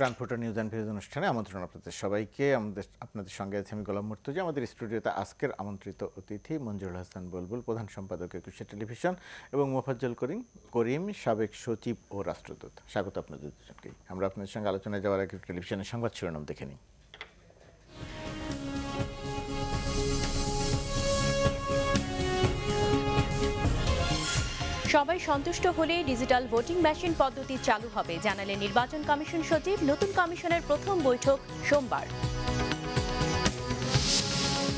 প্রাণফুটো news and views অনুষ্ঠানে আমন্ত্রণ আপনাদের সবাইকে আমাদের আপনাদের সঙ্গে আছি আমি গোলাম মুর্তুজা আমাদের স্টুডিওতে আজকের আমন্ত্রিত অতিথি মঞ্জুরুল হাসান বুলবুল প্রধান সম্পাদক একুশে টেলিভিশন এবং মোফাজ্জল করিম করিম সাবেক সচিব ও রাষ্ট্রদূত স্বাগত আপনাদের দুজনকেই আমরা আপনাদের সঙ্গে আলোচনায় যাওয়ার আগে টেলিভিশনের সংবাদ শিরোনাম দেখে নিই সবাই সন্তুষ্ট হলে ডিজিটাল ভোটিং মেশিন পদ্ধতি চালু হবে জানালেন নির্বাচন কমিশন সচিব নতুন কমিশনের প্রথম বৈঠক সোমবার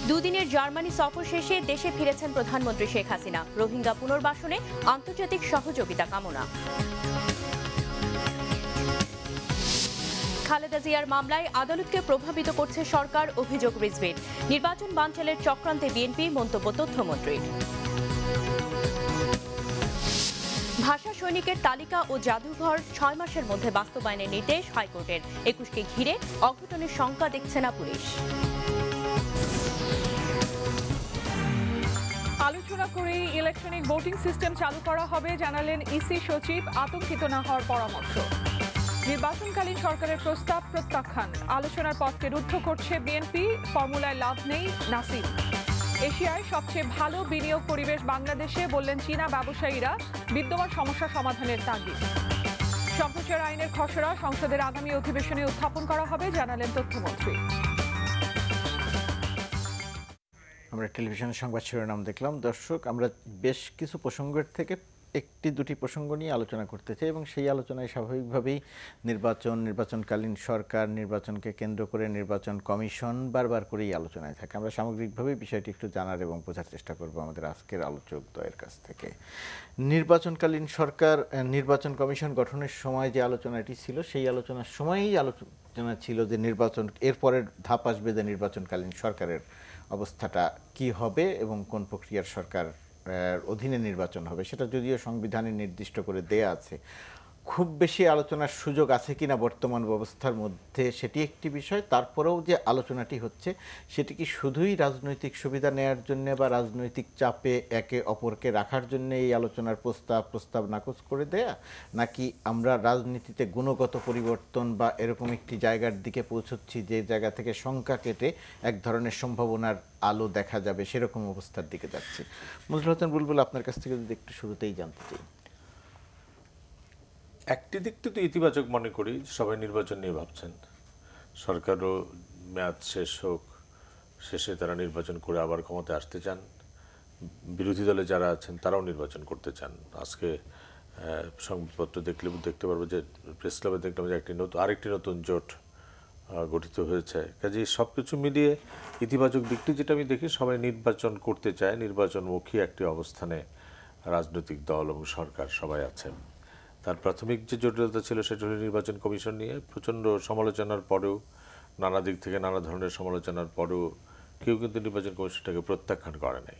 দুদিনের জার্মানি সফর শেষে দেশে ফিরেছেন প্রধানমন্ত্রী শেখ হাসিনা রোহিঙ্গা পুনর্বাসনে আন্তর্জাতিক সহযোগিতা কামনা খালেদা জিয়ার মামলায় আদালতকে প্রভাবিত করছে সরকার অভিযোগ রিজভির নির্বাচন বাঞ্চালের চক্রান্তে বিএনপি মন্তব্য তথ্যমন্ত্রীর ভাষা সৈনিকের তালিকা ও জাদুঘর ছয় মাসের মধ্যে বাস্তবায়নের নির্দেশ হাইকোর্টের একুশকে ঘিরে অঘটনের শঙ্কা দেখছে না পুলিশ আলোচনা করে ইলেকট্রনিক ভোটিং সিস্টেম চালু করা হবে জানালেন ইসি সচিব আতঙ্কিত না হওয়ার পরামর্শ নির্বাচনকালীন সরকারের প্রস্তাব প্রত্যাখ্যান আলোচনার পথকে রুদ্ধ করছে বিএনপি ফর্মুলায় লাভ নেই নাসির এশিয়ায় সবচেয়ে ভালো বিনিয়োগ পরিবেশ বাংলাদেশে বললেন চীনা ব্যবসায়ীরা বিদ্যমান সমস্যা সমাধানের তাগিদ সম্প্রচার আইনের খসড়া সংসদের আগামী অধিবেশনে উত্থাপন করা হবে জানালেন তথ্যমন্ত্রী আমরা টেলিভিশনের সংবাদ শিরোনাম দেখলাম দর্শক আমরা বেশ কিছু প্রসঙ্গের থেকে একটি দুটি প্রসঙ্গ নিয়ে আলোচনা করতে চাই এবং সেই আলোচনায় স্বাভাবিকভাবেই নির্বাচন নির্বাচনকালীন সরকার নির্বাচনকে কেন্দ্র করে নির্বাচন কমিশন বারবার করেই আলোচনায় থাকে আমরা সামগ্রিকভাবেই বিষয়টি একটু জানার এবং বোঝার চেষ্টা করব আমাদের আজকের আলোচক দয়ের কাছ থেকে নির্বাচনকালীন সরকার নির্বাচন কমিশন গঠনের সময় যে আলোচনাটি ছিল সেই আলোচনার সময়ই আলোচনা ছিল যে নির্বাচন এরপরের ধাপ আসবে যে নির্বাচনকালীন সরকারের অবস্থাটা কি হবে এবং কোন প্রক্রিয়ার সরকার অধীনে নির্বাচন হবে সেটা যদিও সংবিধানে নির্দিষ্ট করে দেয়া আছে খুব বেশি আলোচনার সুযোগ আছে কিনা বর্তমান ব্যবস্থার মধ্যে সেটি একটি বিষয় তারপরেও যে আলোচনাটি হচ্ছে সেটি কি শুধুই রাজনৈতিক সুবিধা নেয়ার জন্য বা রাজনৈতিক চাপে একে অপরকে রাখার জন্য এই আলোচনার প্রস্তাব প্রস্তাব নাকচ করে দেয়া নাকি আমরা রাজনীতিতে গুণগত পরিবর্তন বা এরকম একটি জায়গার দিকে পৌঁছচ্ছি যে জায়গা থেকে শঙ্কা কেটে এক ধরনের সম্ভাবনার আলো দেখা যাবে সেরকম অবস্থার দিকে যাচ্ছে মজুর হোসেন বুলবুল আপনার কাছ থেকে যদি একটু শুরুতেই জানতে চাই একটি দিক থেকে ইতিবাচক মনে করি সবাই নির্বাচন নিয়ে ভাবছেন সরকারও মেয়াদ শেষ হোক শেষে তারা নির্বাচন করে আবার ক্ষমতায় আসতে চান বিরোধী দলে যারা আছেন তারাও নির্বাচন করতে চান আজকে সংবাদপত্র দেখলে দেখতে পারবো যে প্রেস ক্লাবে দেখলাম যে একটি নতুন আরেকটি নতুন জোট গঠিত হয়েছে কাজে সব কিছু মিলিয়ে ইতিবাচক দিকটি যেটা আমি দেখি সবাই নির্বাচন করতে চায় নির্বাচনমুখী একটি অবস্থানে রাজনৈতিক দল এবং সরকার সবাই আছে তার প্রাথমিক যে জটিলতা ছিল সেটা হলো নির্বাচন কমিশন নিয়ে প্রচণ্ড সমালোচনার পরেও নানা দিক থেকে নানা ধরনের সমালোচনার পরেও কেউ কিন্তু নির্বাচন কমিশনটাকে প্রত্যাখ্যান করে নাই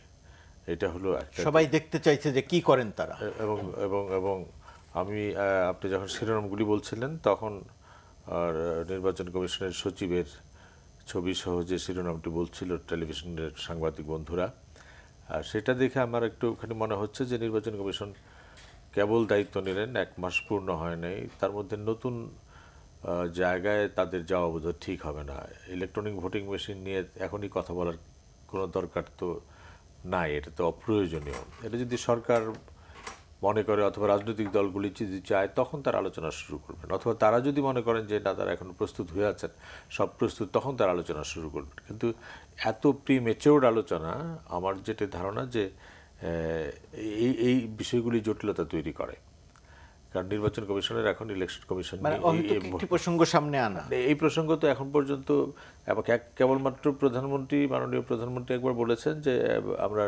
এটা হলো সবাই দেখতে চাইছে যে কি করেন তারা এবং এবং এবং আমি আপনি যখন শিরোনামগুলি বলছিলেন তখন আর নির্বাচন কমিশনের সচিবের ছবি সহ যে শিরোনামটি বলছিল টেলিভিশনের সাংবাদিক বন্ধুরা আর সেটা দেখে আমার একটু ওখানে মনে হচ্ছে যে নির্বাচন কমিশন কেবল দায়িত্ব নিলেন এক মাস পূর্ণ হয় নাই তার মধ্যে নতুন জায়গায় তাদের যাওয়া বোধ ঠিক হবে না ইলেকট্রনিক ভোটিং মেশিন নিয়ে এখনই কথা বলার কোনো দরকার তো নাই এটা তো অপ্রয়োজনীয় এটা যদি সরকার মনে করে অথবা রাজনৈতিক দলগুলি যদি চায় তখন তার আলোচনা শুরু করবেন অথবা তারা যদি মনে করেন যে না তারা এখন প্রস্তুত হয়ে আছেন সব প্রস্তুত তখন তার আলোচনা শুরু করবেন কিন্তু এত প্রি মেচিওর্ড আলোচনা আমার যেটা ধারণা যে এই এই বিষয়গুলি জটিলতা তৈরি করে কারণ নির্বাচন কমিশনের এখন মানে ইলেকশন কমিশন প্রসঙ্গ সামনে আনা মানে এই প্রসঙ্গ তো এখন পর্যন্ত কেবলমাত্র প্রধানমন্ত্রী মাননীয় প্রধানমন্ত্রী একবার বলেছেন যে আমরা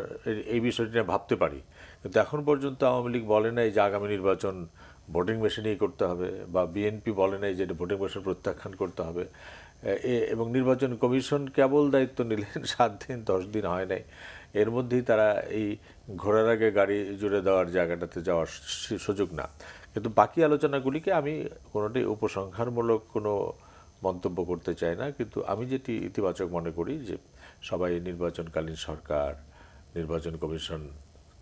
এই বিষয়টি নিয়ে ভাবতে পারি কিন্তু এখন পর্যন্ত আওয়ামী লীগ বলে নাই যে আগামী নির্বাচন ভোটিং মেশিনেই করতে হবে বা বিএনপি বলে নাই যে ভোটিং মেশিন প্রত্যাখ্যান করতে হবে এবং নির্বাচন কমিশন কেবল দায়িত্ব নিলেন সাত দিন দশ দিন হয় নাই এর মধ্যেই তারা এই ঘোরার আগে গাড়ি জুড়ে দেওয়ার জায়গাটাতে যাওয়ার সুযোগ না কিন্তু বাকি আলোচনাগুলিকে আমি কোনোটাই উপসংহারমূলক কোনো মন্তব্য করতে চাই না কিন্তু আমি যেটি ইতিবাচক মনে করি যে সবাই নির্বাচনকালীন সরকার নির্বাচন কমিশন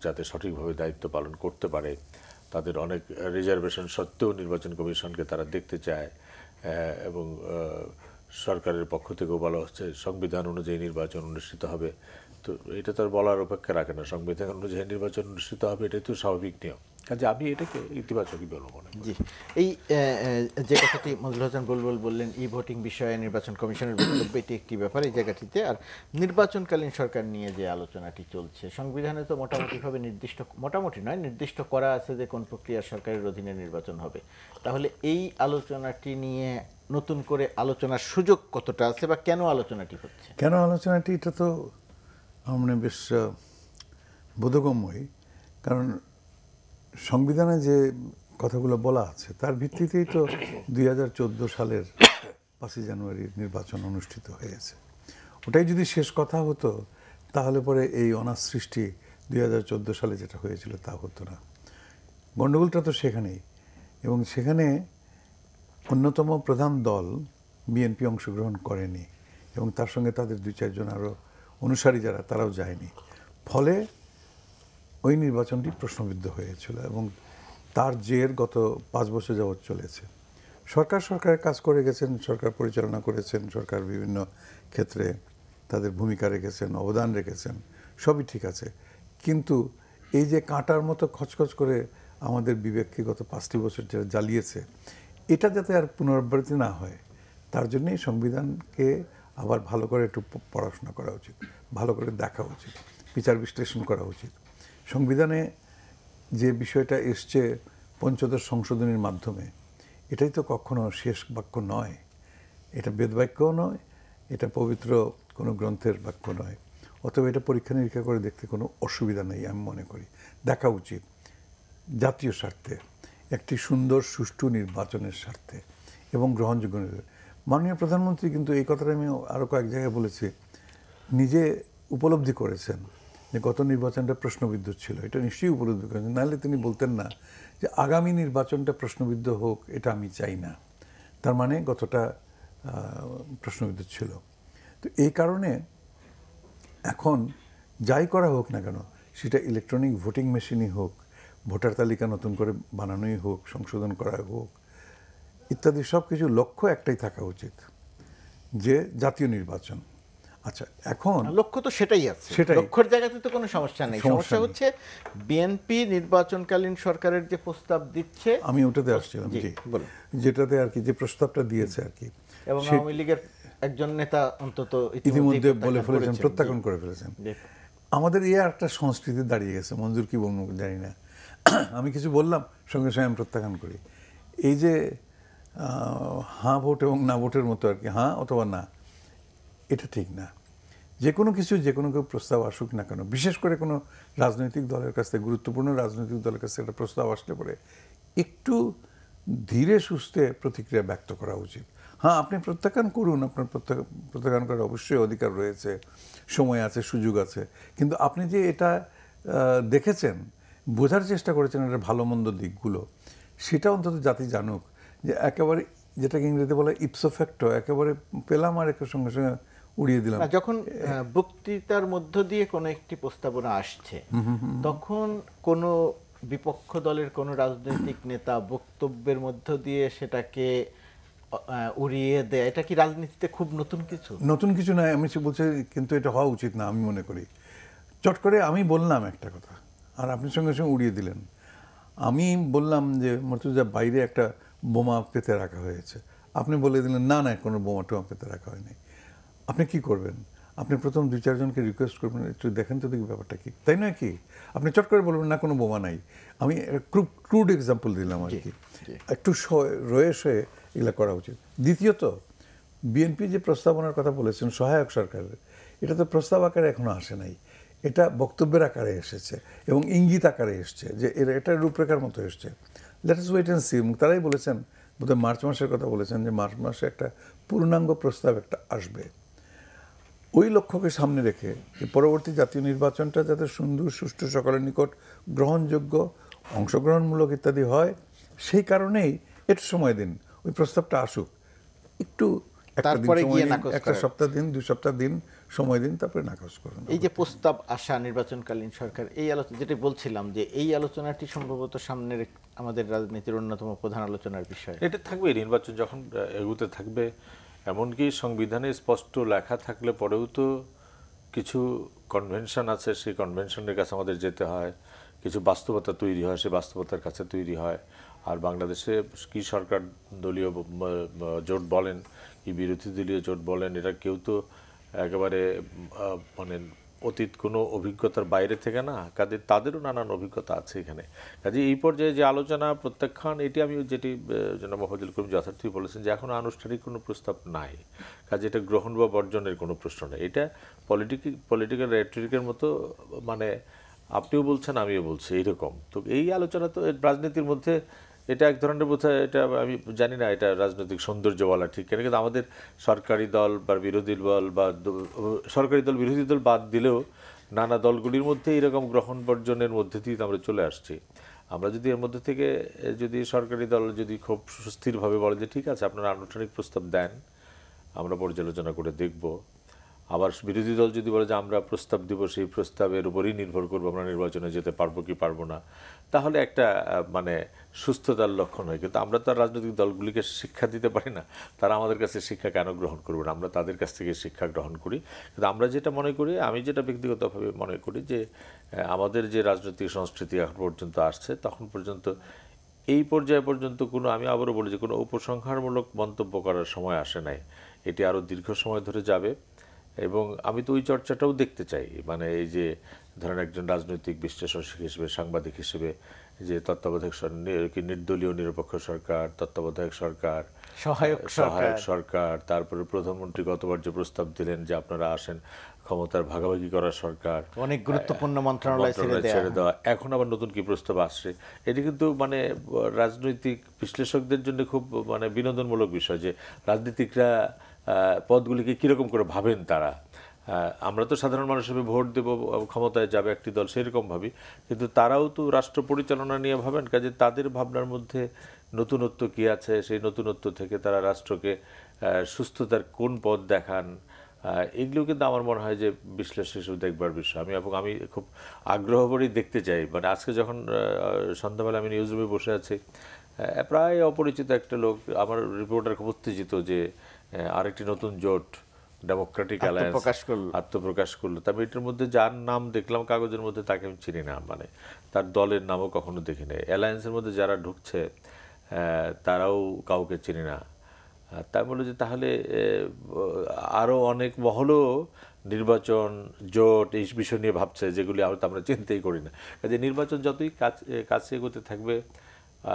যাতে সঠিকভাবে দায়িত্ব পালন করতে পারে তাদের অনেক রিজার্ভেশন সত্ত্বেও নির্বাচন কমিশনকে তারা দেখতে চায় এবং সরকারের পক্ষ থেকেও বলা হচ্ছে সংবিধান অনুযায়ী নির্বাচন অনুষ্ঠিত হবে তো এটা তার বলার অপেক্ষা রাখে না সংবিধান অনুযায়ী নির্বাচন অনুষ্ঠিত হবে এটাই তো স্বাভাবিক নিয়ম কাজে আমি এটাকে ইতিবাচকই বলবো মনে জি এই যে কথাটি মজুল হাসান বুলবুল বললেন ই ভোটিং বিষয়ে নির্বাচন কমিশনের বক্তব্য এটি একটি ব্যাপার এই জায়গাটিতে আর নির্বাচনকালীন সরকার নিয়ে যে আলোচনাটি চলছে সংবিধানে তো মোটামুটিভাবে নির্দিষ্ট মোটামুটি নয় নির্দিষ্ট করা আছে যে কোন প্রক্রিয়া সরকারের অধীনে নির্বাচন হবে তাহলে এই আলোচনাটি নিয়ে নতুন করে আলোচনার সুযোগ কতটা আছে বা কেন আলোচনাটি হচ্ছে কেন আলোচনাটি এটা তো আমরা বেশ বোধগম্যই কারণ সংবিধানে যে কথাগুলো বলা আছে তার ভিত্তিতেই তো দুই সালের পাঁচই জানুয়ারির নির্বাচন অনুষ্ঠিত হয়েছে ওটাই যদি শেষ কথা হতো তাহলে পরে এই অনার সৃষ্টি দুই সালে যেটা হয়েছিল তা হতো না গণ্ডগোলটা তো সেখানেই এবং সেখানে অন্যতম প্রধান দল বিএনপি অংশগ্রহণ করেনি এবং তার সঙ্গে তাদের দুই চারজন আরও অনুসারী যারা তারাও যায়নি ফলে ওই নির্বাচনটি প্রশ্নবিদ্ধ হয়েছিল এবং তার জের গত পাঁচ বছর যাবৎ চলেছে সরকার সরকারের কাজ করে গেছেন সরকার পরিচালনা করেছেন সরকার বিভিন্ন ক্ষেত্রে তাদের ভূমিকা রেখেছেন অবদান রেখেছেন সবই ঠিক আছে কিন্তু এই যে কাঁটার মতো খচখচ করে আমাদের বিবেককে গত পাঁচটি বছর যারা জ্বালিয়েছে এটা যাতে আর পুনরাবৃত্তি না হয় তার জন্যই সংবিধানকে আবার ভালো করে একটু পড়াশোনা করা উচিত ভালো করে দেখা উচিত বিচার বিশ্লেষণ করা উচিত সংবিধানে যে বিষয়টা এসছে পঞ্চদশ সংশোধনীর মাধ্যমে এটাই তো কখনো শেষ বাক্য নয় এটা বেদবাক্যও নয় এটা পবিত্র কোনো গ্রন্থের বাক্য নয় অথবা এটা পরীক্ষা নিরীক্ষা করে দেখতে কোনো অসুবিধা নেই আমি মনে করি দেখা উচিত জাতীয় স্বার্থে একটি সুন্দর সুষ্ঠু নির্বাচনের স্বার্থে এবং গ্রহণযোগ্য মাননীয় প্রধানমন্ত্রী কিন্তু এই কথাটা আমি আরও কয়েক জায়গায় বলেছি নিজে উপলব্ধি করেছেন যে গত নির্বাচনটা প্রশ্নবিদ্ধ ছিল এটা নিশ্চয়ই উপলব্ধি করেছেন নাহলে তিনি বলতেন না যে আগামী নির্বাচনটা প্রশ্নবিদ্ধ হোক এটা আমি চাই না তার মানে গতটা প্রশ্নবিদ্ধ ছিল তো এই কারণে এখন যাই করা হোক না কেন সেটা ইলেকট্রনিক ভোটিং মেশিনই হোক ভোটার তালিকা নতুন করে বানানোই হোক সংশোধন করা হোক ইত্যাদি সব কিছু লক্ষ্য একটাই থাকা উচিত যে জাতীয় নির্বাচন আচ্ছা এখন লক্ষ্য তো সেটাই আছে লক্ষ্যের জায়গাতে তো কোনো সমস্যা নেই সমস্যা হচ্ছে বিএনপি নির্বাচনকালীন সরকারের যে প্রস্তাব দিচ্ছে আমি ওটাতে আসছিলাম জি যেটাতে আর কি যে প্রস্তাবটা দিয়েছে আর কি এবং আওয়ামী লীগের একজন নেতা অন্তত ইতিমধ্যে বলে ফেলেছেন প্রত্যাখ্যান করে ফেলেছেন আমাদের এ একটা সংস্কৃতি দাঁড়িয়ে গেছে মঞ্জুর কি বলুন জানি না আমি কিছু বললাম সঙ্গে সঙ্গে আমি প্রত্যাখ্যান করি এই যে হাঁ হ্যাঁ ভোট এবং না ভোটের মতো আর কি হাঁ অথবা না এটা ঠিক না যে কোনো কিছু যে কোনো কেউ প্রস্তাব আসুক না কেন বিশেষ করে কোনো রাজনৈতিক দলের কাছ থেকে গুরুত্বপূর্ণ রাজনৈতিক দলের কাছ থেকে একটা প্রস্তাব আসলে পরে একটু ধীরে সুস্থে প্রতিক্রিয়া ব্যক্ত করা উচিত হ্যাঁ আপনি প্রত্যাখ্যান করুন আপনার প্রত্যাখ্যান করার অবশ্যই অধিকার রয়েছে সময় আছে সুযোগ আছে কিন্তু আপনি যে এটা দেখেছেন বোঝার চেষ্টা করেছেন এটা ভালো মন্দ দিকগুলো সেটা অন্তত জাতি জানুক যে একেবারে যেটাকে ইংরেজিতে বলে ইপসোফ্যাক্টো একেবারে পেলাম আর একটা সঙ্গে সঙ্গে উড়িয়ে দিলাম যখন বক্তৃতার মধ্য দিয়ে কোনো একটি প্রস্তাবনা আসছে তখন কোনো বিপক্ষ দলের কোনো রাজনৈতিক নেতা বক্তব্যের মধ্য দিয়ে সেটাকে উড়িয়ে দেয় এটা কি রাজনীতিতে খুব নতুন কিছু নতুন কিছু নয় আমি সে বলছি কিন্তু এটা হওয়া উচিত না আমি মনে করি চট করে আমি বললাম একটা কথা আর আপনি সঙ্গে সঙ্গে উড়িয়ে দিলেন আমি বললাম যে মর্তুজা বাইরে একটা বোমা পেতে রাখা হয়েছে আপনি বলে দিলেন না না কোনো বোমা টোমা পেতে রাখা হয়নি আপনি কি করবেন আপনি প্রথম দুই চারজনকে রিকোয়েস্ট করবেন একটু দেখেন তো দেখি ব্যাপারটা কি তাই নয় কি আপনি চট করে বলবেন না কোনো বোমা নাই আমি খুব ক্রুড এক্সাম্পল দিলাম আর কি একটু রয়ে হয়ে এগুলো করা উচিত দ্বিতীয়ত বিএনপি যে প্রস্তাবনার কথা বলেছেন সহায়ক সরকারের এটা তো প্রস্তাব আকারে এখনও আসে নাই এটা বক্তব্যের আকারে এসেছে এবং ইঙ্গিত আকারে এসছে যে এটা রূপরেখার মতো এসছে লেটাস ওয়েট অ্যান্ড সি এবং তারাই বলেছেন বোধহয় মার্চ মাসের কথা বলেছেন যে মার্চ মাসে একটা পূর্ণাঙ্গ প্রস্তাব একটা আসবে ওই লক্ষ্যকে সামনে রেখে যে পরবর্তী জাতীয় নির্বাচনটা যাতে সুন্দর সুষ্ঠু সকলের নিকট গ্রহণযোগ্য অংশগ্রহণমূলক ইত্যাদি হয় সেই কারণেই একটু সময় দিন ওই প্রস্তাবটা আসুক একটু তারপরে গিয়ে নাকচ একটা সপ্তাহ দিন দুই সপ্তাহ দিন সময় দিন তারপরে নাকচ করেন এই যে প্রস্তাব আসা নির্বাচনকালীন সরকার এই আলোচনা যেটা বলছিলাম যে এই আলোচনাটি সম্ভবত সামনের আমাদের রাজনীতির অন্যতম প্রধান আলোচনার বিষয় এটা থাকবে নির্বাচন যখন এগুতে থাকবে এমনকি সংবিধানে স্পষ্ট লেখা থাকলে পরেও তো কিছু কনভেনশন আছে সেই কনভেনশনের কাছে আমাদের যেতে হয় কিছু বাস্তবতা তৈরি হয় সেই বাস্তবতার কাছে তৈরি হয় আর বাংলাদেশে কি সরকার দলীয় জোট বলেন এই বিরোধী দলীয় জোট বলেন এরা কেউ তো একেবারে মানে অতীত কোনো অভিজ্ঞতার বাইরে থেকে না কাজে তাদেরও নানান অভিজ্ঞতা আছে এখানে কাজে এই পর্যায়ে যে আলোচনা প্রত্যাখ্যান এটি আমি যেটি জনাব মহাজুল করিম যথার্থই বলেছেন যে এখন আনুষ্ঠানিক কোনো প্রস্তাব নাই কাজে এটা গ্রহণ বা বর্জনের কোনো প্রশ্ন নেই এটা পলিটিক পলিটিক্যাল রেট্রিকের মতো মানে আপনিও বলছেন আমিও বলছি এইরকম তো এই আলোচনা তো রাজনীতির মধ্যে এটা এক ধরনের বোধ এটা আমি জানি না এটা রাজনৈতিক সৌন্দর্য বলা ঠিক কেন কিন্তু আমাদের সরকারি দল বা বিরোধী দল বা সরকারি দল বিরোধী দল বাদ দিলেও নানা দলগুলির মধ্যে এরকম গ্রহণ বর্জনের মধ্যে দিয়ে আমরা চলে আসছি আমরা যদি এর মধ্যে থেকে যদি সরকারি দল যদি খুব সুস্থিরভাবে বলে যে ঠিক আছে আপনারা আনুষ্ঠানিক প্রস্তাব দেন আমরা পর্যালোচনা করে দেখব আবার বিরোধী দল যদি বলে যে আমরা প্রস্তাব দিব সেই প্রস্তাবের উপরই নির্ভর করবো আমরা নির্বাচনে যেতে পারবো কি পারবো না তাহলে একটা মানে সুস্থতার লক্ষণ হয় কিন্তু আমরা তো আর রাজনৈতিক দলগুলিকে শিক্ষা দিতে পারি না তারা আমাদের কাছে শিক্ষা কেন গ্রহণ করবে না আমরা তাদের কাছ থেকে শিক্ষা গ্রহণ করি কিন্তু আমরা যেটা মনে করি আমি যেটা ব্যক্তিগতভাবে মনে করি যে আমাদের যে রাজনৈতিক সংস্কৃতি এখন পর্যন্ত আসছে তখন পর্যন্ত এই পর্যায় পর্যন্ত কোনো আমি আবারও বলি যে কোনো উপসংহারমূলক মন্তব্য করার সময় আসে নাই এটি আরও দীর্ঘ সময় ধরে যাবে এবং আমি তো ওই চর্চাটাও দেখতে চাই মানে এই যে ধরেন একজন রাজনৈতিক বিশ্লেষক হিসেবে সাংবাদিক হিসেবে যে তত্ত্বাবধায়ক কি নির্দলীয় নিরপেক্ষ সরকার তত্ত্বাবধায়ক সরকার সহায়ক সহায়ক সরকার তারপরে প্রধানমন্ত্রী গতবার যে প্রস্তাব দিলেন যে আপনারা আসেন ক্ষমতার ভাগাভাগি করা সরকার অনেক গুরুত্বপূর্ণ মন্ত্রণালয় ছেড়ে দেওয়া এখন আবার নতুন কি প্রস্তাব আসছে এটি কিন্তু মানে রাজনৈতিক বিশ্লেষকদের জন্য খুব মানে বিনোদনমূলক বিষয় যে রাজনীতিকরা পদগুলিকে কিরকম করে ভাবেন তারা আমরা তো সাধারণ মানুষ হিসেবে ভোট দেব ক্ষমতায় যাবে একটি দল সেরকম ভাবি কিন্তু তারাও তো রাষ্ট্র পরিচালনা নিয়ে ভাবেন কাজে তাদের ভাবনার মধ্যে নতুনত্ব কি আছে সেই নতুনত্ব থেকে তারা রাষ্ট্রকে সুস্থতার কোন পথ দেখান এগুলো কিন্তু আমার মনে হয় যে বিশ্লেষণ হিসেবে দেখবার বিষয় আমি এবং আমি খুব আগ্রহ করেই দেখতে চাই মানে আজকে যখন সন্ধ্যাবেলা আমি নিউজরুমে বসে আছি প্রায় অপরিচিত একটা লোক আমার রিপোর্টার খুব উত্তেজিত যে আরেকটি নতুন জোট ডেমোক্রেটিক অ্যালায়েন্স প্রকাশ করলো আত্মপ্রকাশ করলো তবে এটার মধ্যে যার নাম দেখলাম কাগজের মধ্যে তাকে আমি চিনি না মানে তার দলের নামও কখনো দেখি নাই অ্যালায়েন্সের মধ্যে যারা ঢুকছে তারাও কাউকে চিনি না তাই বলে যে তাহলে আরও অনেক মহলও নির্বাচন জোট এই বিষয় নিয়ে ভাবছে যেগুলি আমরা আমরা চিনতেই করি না কাজে নির্বাচন যতই কাছে এগোতে থাকবে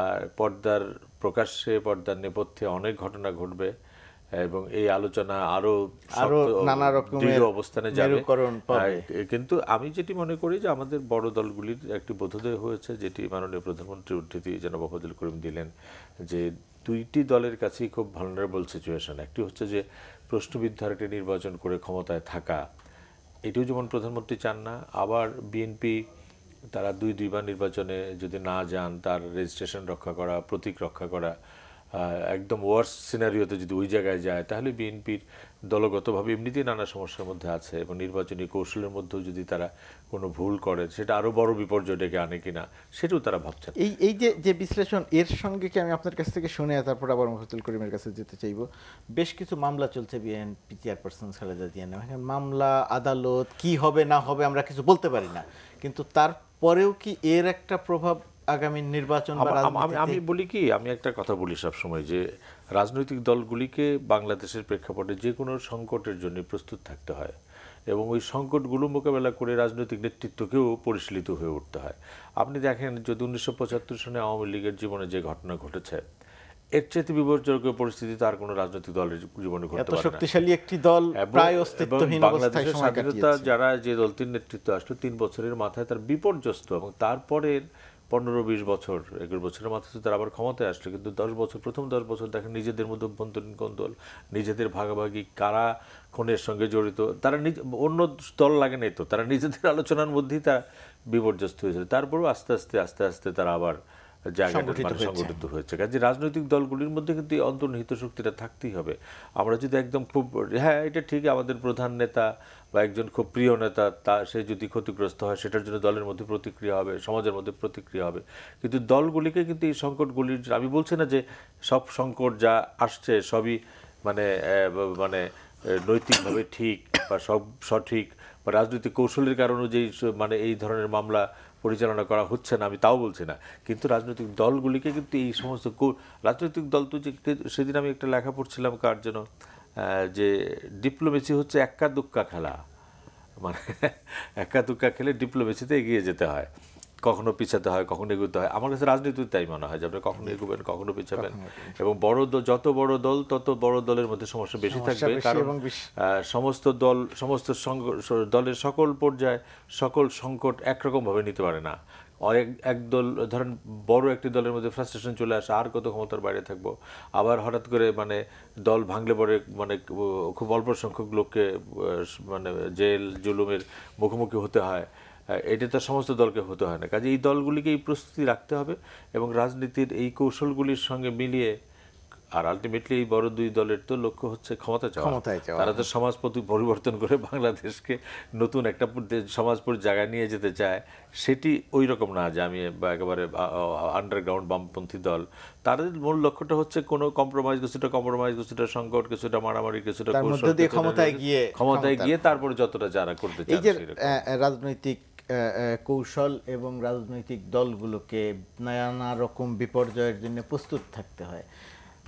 আর পর্দার প্রকাশ্যে পর্দার নেপথ্যে অনেক ঘটনা ঘটবে এবং এই আলোচনা আরো আরো নানা রকমের অবস্থানে পাবে কিন্তু আমি যেটি মনে করি যে আমাদের বড় দলগুলির একটি বোধোদয় হয়েছে যেটি মাননীয় প্রধানমন্ত্রী উদ্ধৃতি জনাব ফজল করিম দিলেন যে দুইটি দলের কাছেই খুব ভালনারেবল সিচুয়েশন একটি হচ্ছে যে প্রশ্নবিদ্ধ একটি নির্বাচন করে ক্ষমতায় থাকা এটিও যেমন প্রধানমন্ত্রী চান না আবার বিএনপি তারা দুই দুইবার নির্বাচনে যদি না যান তার রেজিস্ট্রেশন রক্ষা করা প্রতীক রক্ষা করা একদম ওয়ার্স সিনারিওতে যদি ওই জায়গায় যায় তাহলে বিএনপির দলগতভাবে এমনিতেই নানা সমস্যার মধ্যে আছে এবং নির্বাচনী কৌশলের মধ্যেও যদি তারা কোনো ভুল করে সেটা আরও বড় বিপর্যয় ডেকে আনে কিনা সেটাও তারা ভাবছেন এই এই যে যে বিশ্লেষণ এর সঙ্গে কি আমি আপনার কাছ থেকে শুনে তারপর আবার মফিজুল করিমের কাছে যেতে চাইব বেশ কিছু মামলা চলছে বিএনপি চেয়ারপারসন খালেদা জিয়া মামলা আদালত কি হবে না হবে আমরা কিছু বলতে পারি না কিন্তু তারপরেও কি এর একটা প্রভাব আগামী নির্বাচন আমি বলি কি আমি একটা কথা বলি সবসময় যে রাজনৈতিক দলগুলিকে বাংলাদেশের প্রেক্ষাপটে যে কোনো সংকটের জন্য প্রস্তুত থাকতে হয় এবং ওই সংকটগুলো মোকাবেলা করে রাজনৈতিক নেতৃত্বকেও পরিশীলিত হয়ে উঠতে হয় আপনি দেখেন যদি উনিশশো পঁচাত্তর সনে আওয়ামী লীগের জীবনে যে ঘটনা ঘটেছে এর চেয়ে বিপর্যয় পরিস্থিতি তার কোনো রাজনৈতিক দলের জীবনে ঘটতে শক্তিশালী একটি দল বাংলাদেশের স্বাধীনতা যারা যে দলটির নেতৃত্ব আসলো তিন বছরের মাথায় তার বিপর্যস্ত এবং তারপরের পনেরো বিশ বছর এগারো বছরের মাথাতে তারা আবার ক্ষমতায় আসলো কিন্তু দশ বছর প্রথম দশ বছর দেখেন নিজেদের মধ্যে অভ্যন্তরীণ কোন্দল নিজেদের ভাগাভাগি কারা খুনের সঙ্গে জড়িত তারা নিজ অন্য দল লাগে নাই তো তারা নিজেদের আলোচনার মধ্যেই তারা বিপর্যস্ত হয়েছিল তারপরেও আস্তে আস্তে আস্তে আস্তে তারা আবার জায়গাটা সংগঠিত মানে হয়েছে কাজে রাজনৈতিক দলগুলির মধ্যে কিন্তু অন্তর্নিহিত শক্তিটা থাকতেই হবে আমরা যদি একদম খুব হ্যাঁ এটা ঠিক আমাদের প্রধান নেতা বা একজন খুব প্রিয় নেতা তা সে যদি ক্ষতিগ্রস্ত হয় সেটার জন্য দলের মধ্যে প্রতিক্রিয়া হবে সমাজের মধ্যে প্রতিক্রিয়া হবে কিন্তু দলগুলিকে কিন্তু এই সংকটগুলির আমি বলছি না যে সব সংকট যা আসছে সবই মানে মানে নৈতিকভাবে ঠিক বা সব সঠিক বা রাজনৈতিক কৌশলের কারণে যেই মানে এই ধরনের মামলা পরিচালনা করা হচ্ছে না আমি তাও বলছি না কিন্তু রাজনৈতিক দলগুলিকে কিন্তু এই সমস্ত রাজনৈতিক দল তো যে সেদিন আমি একটা লেখা পড়ছিলাম কার জন্য যে ডিপ্লোমেসি হচ্ছে একা দুক্কা খেলা মানে একা দুক্কা খেলে ডিপ্লোমেসিতে এগিয়ে যেতে হয় কখনো পিছাতে হয় কখনো এগুতে হয় আমার কাছে রাজনীতি তাই মনে হয় যে আপনি কখনো এগোবেন কখনো পিছাবেন এবং বড় দল যত বড় দল তত বড় দলের মধ্যে সমস্যা বেশি থাকবে কারণ সমস্ত দল সমস্ত দলের সকল পর্যায়ে সকল সংকট একরকমভাবে নিতে পারে না এক দল ধরেন বড় একটি দলের মধ্যে ফ্রাস্ট্রেশন চলে আসে আর কত ক্ষমতার বাইরে থাকবো আবার হঠাৎ করে মানে দল ভাঙলে পরে মানে খুব অল্প সংখ্যক লোককে মানে জেল জুলুমের মুখোমুখি হতে হয় এটা তো সমস্ত দলকে হতে হয় না কাজে এই দলগুলিকে এই প্রস্তুতি রাখতে হবে এবং রাজনীতির এই কৌশলগুলির সঙ্গে মিলিয়ে আর আলটিমেটলি এই বড় দুই দলের তো লক্ষ্য হচ্ছে ক্ষমতা চাওয়া তারা তো সমাজ পরিবর্তন করে বাংলাদেশকে নতুন একটা সমাজ জায়গায় নিয়ে যেতে চায় সেটি ওই রকম না যে আমি একেবারে আন্ডারগ্রাউন্ড বামপন্থী দল তাদের মূল লক্ষ্যটা হচ্ছে কোনো কম্প্রোমাইজ কিছুটা কম্প্রোমাইজ কিছুটা সংকট কিছুটা মারামারি কিছুটা ক্ষমতায় গিয়ে ক্ষমতায় গিয়ে তারপরে যতটা যারা করতে চায় রাজনৈতিক কৌশল এবং রাজনৈতিক দলগুলোকে নানা রকম বিপর্যয়ের জন্য প্রস্তুত থাকতে হয়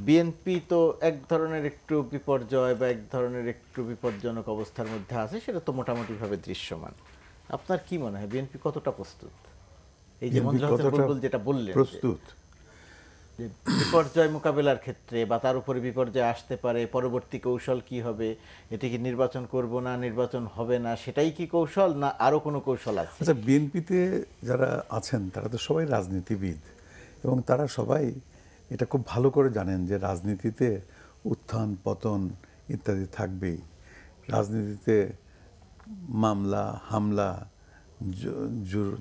বিএনপি তো এক ধরনের একটু বিপর্যয় বা এক ধরনের একটু বিপজ্জনক অবস্থার মধ্যে আছে সেটা তো মোটামুটিভাবে দৃশ্যমান আপনার কি মনে হয় বিএনপি কতটা প্রস্তুত এই যে বুলবুল যেটা বললেন প্রস্তুত বিপর্যয় মোকাবেলার ক্ষেত্রে বা তার উপরে বিপর্যয় আসতে পারে পরবর্তী কৌশল কি হবে এটি কি নির্বাচন করব না নির্বাচন হবে না সেটাই কি কৌশল না আরও কোনো কৌশল আছে আচ্ছা বিএনপিতে যারা আছেন তারা তো সবাই রাজনীতিবিদ এবং তারা সবাই এটা খুব ভালো করে জানেন যে রাজনীতিতে উত্থান পতন ইত্যাদি থাকবেই রাজনীতিতে মামলা হামলা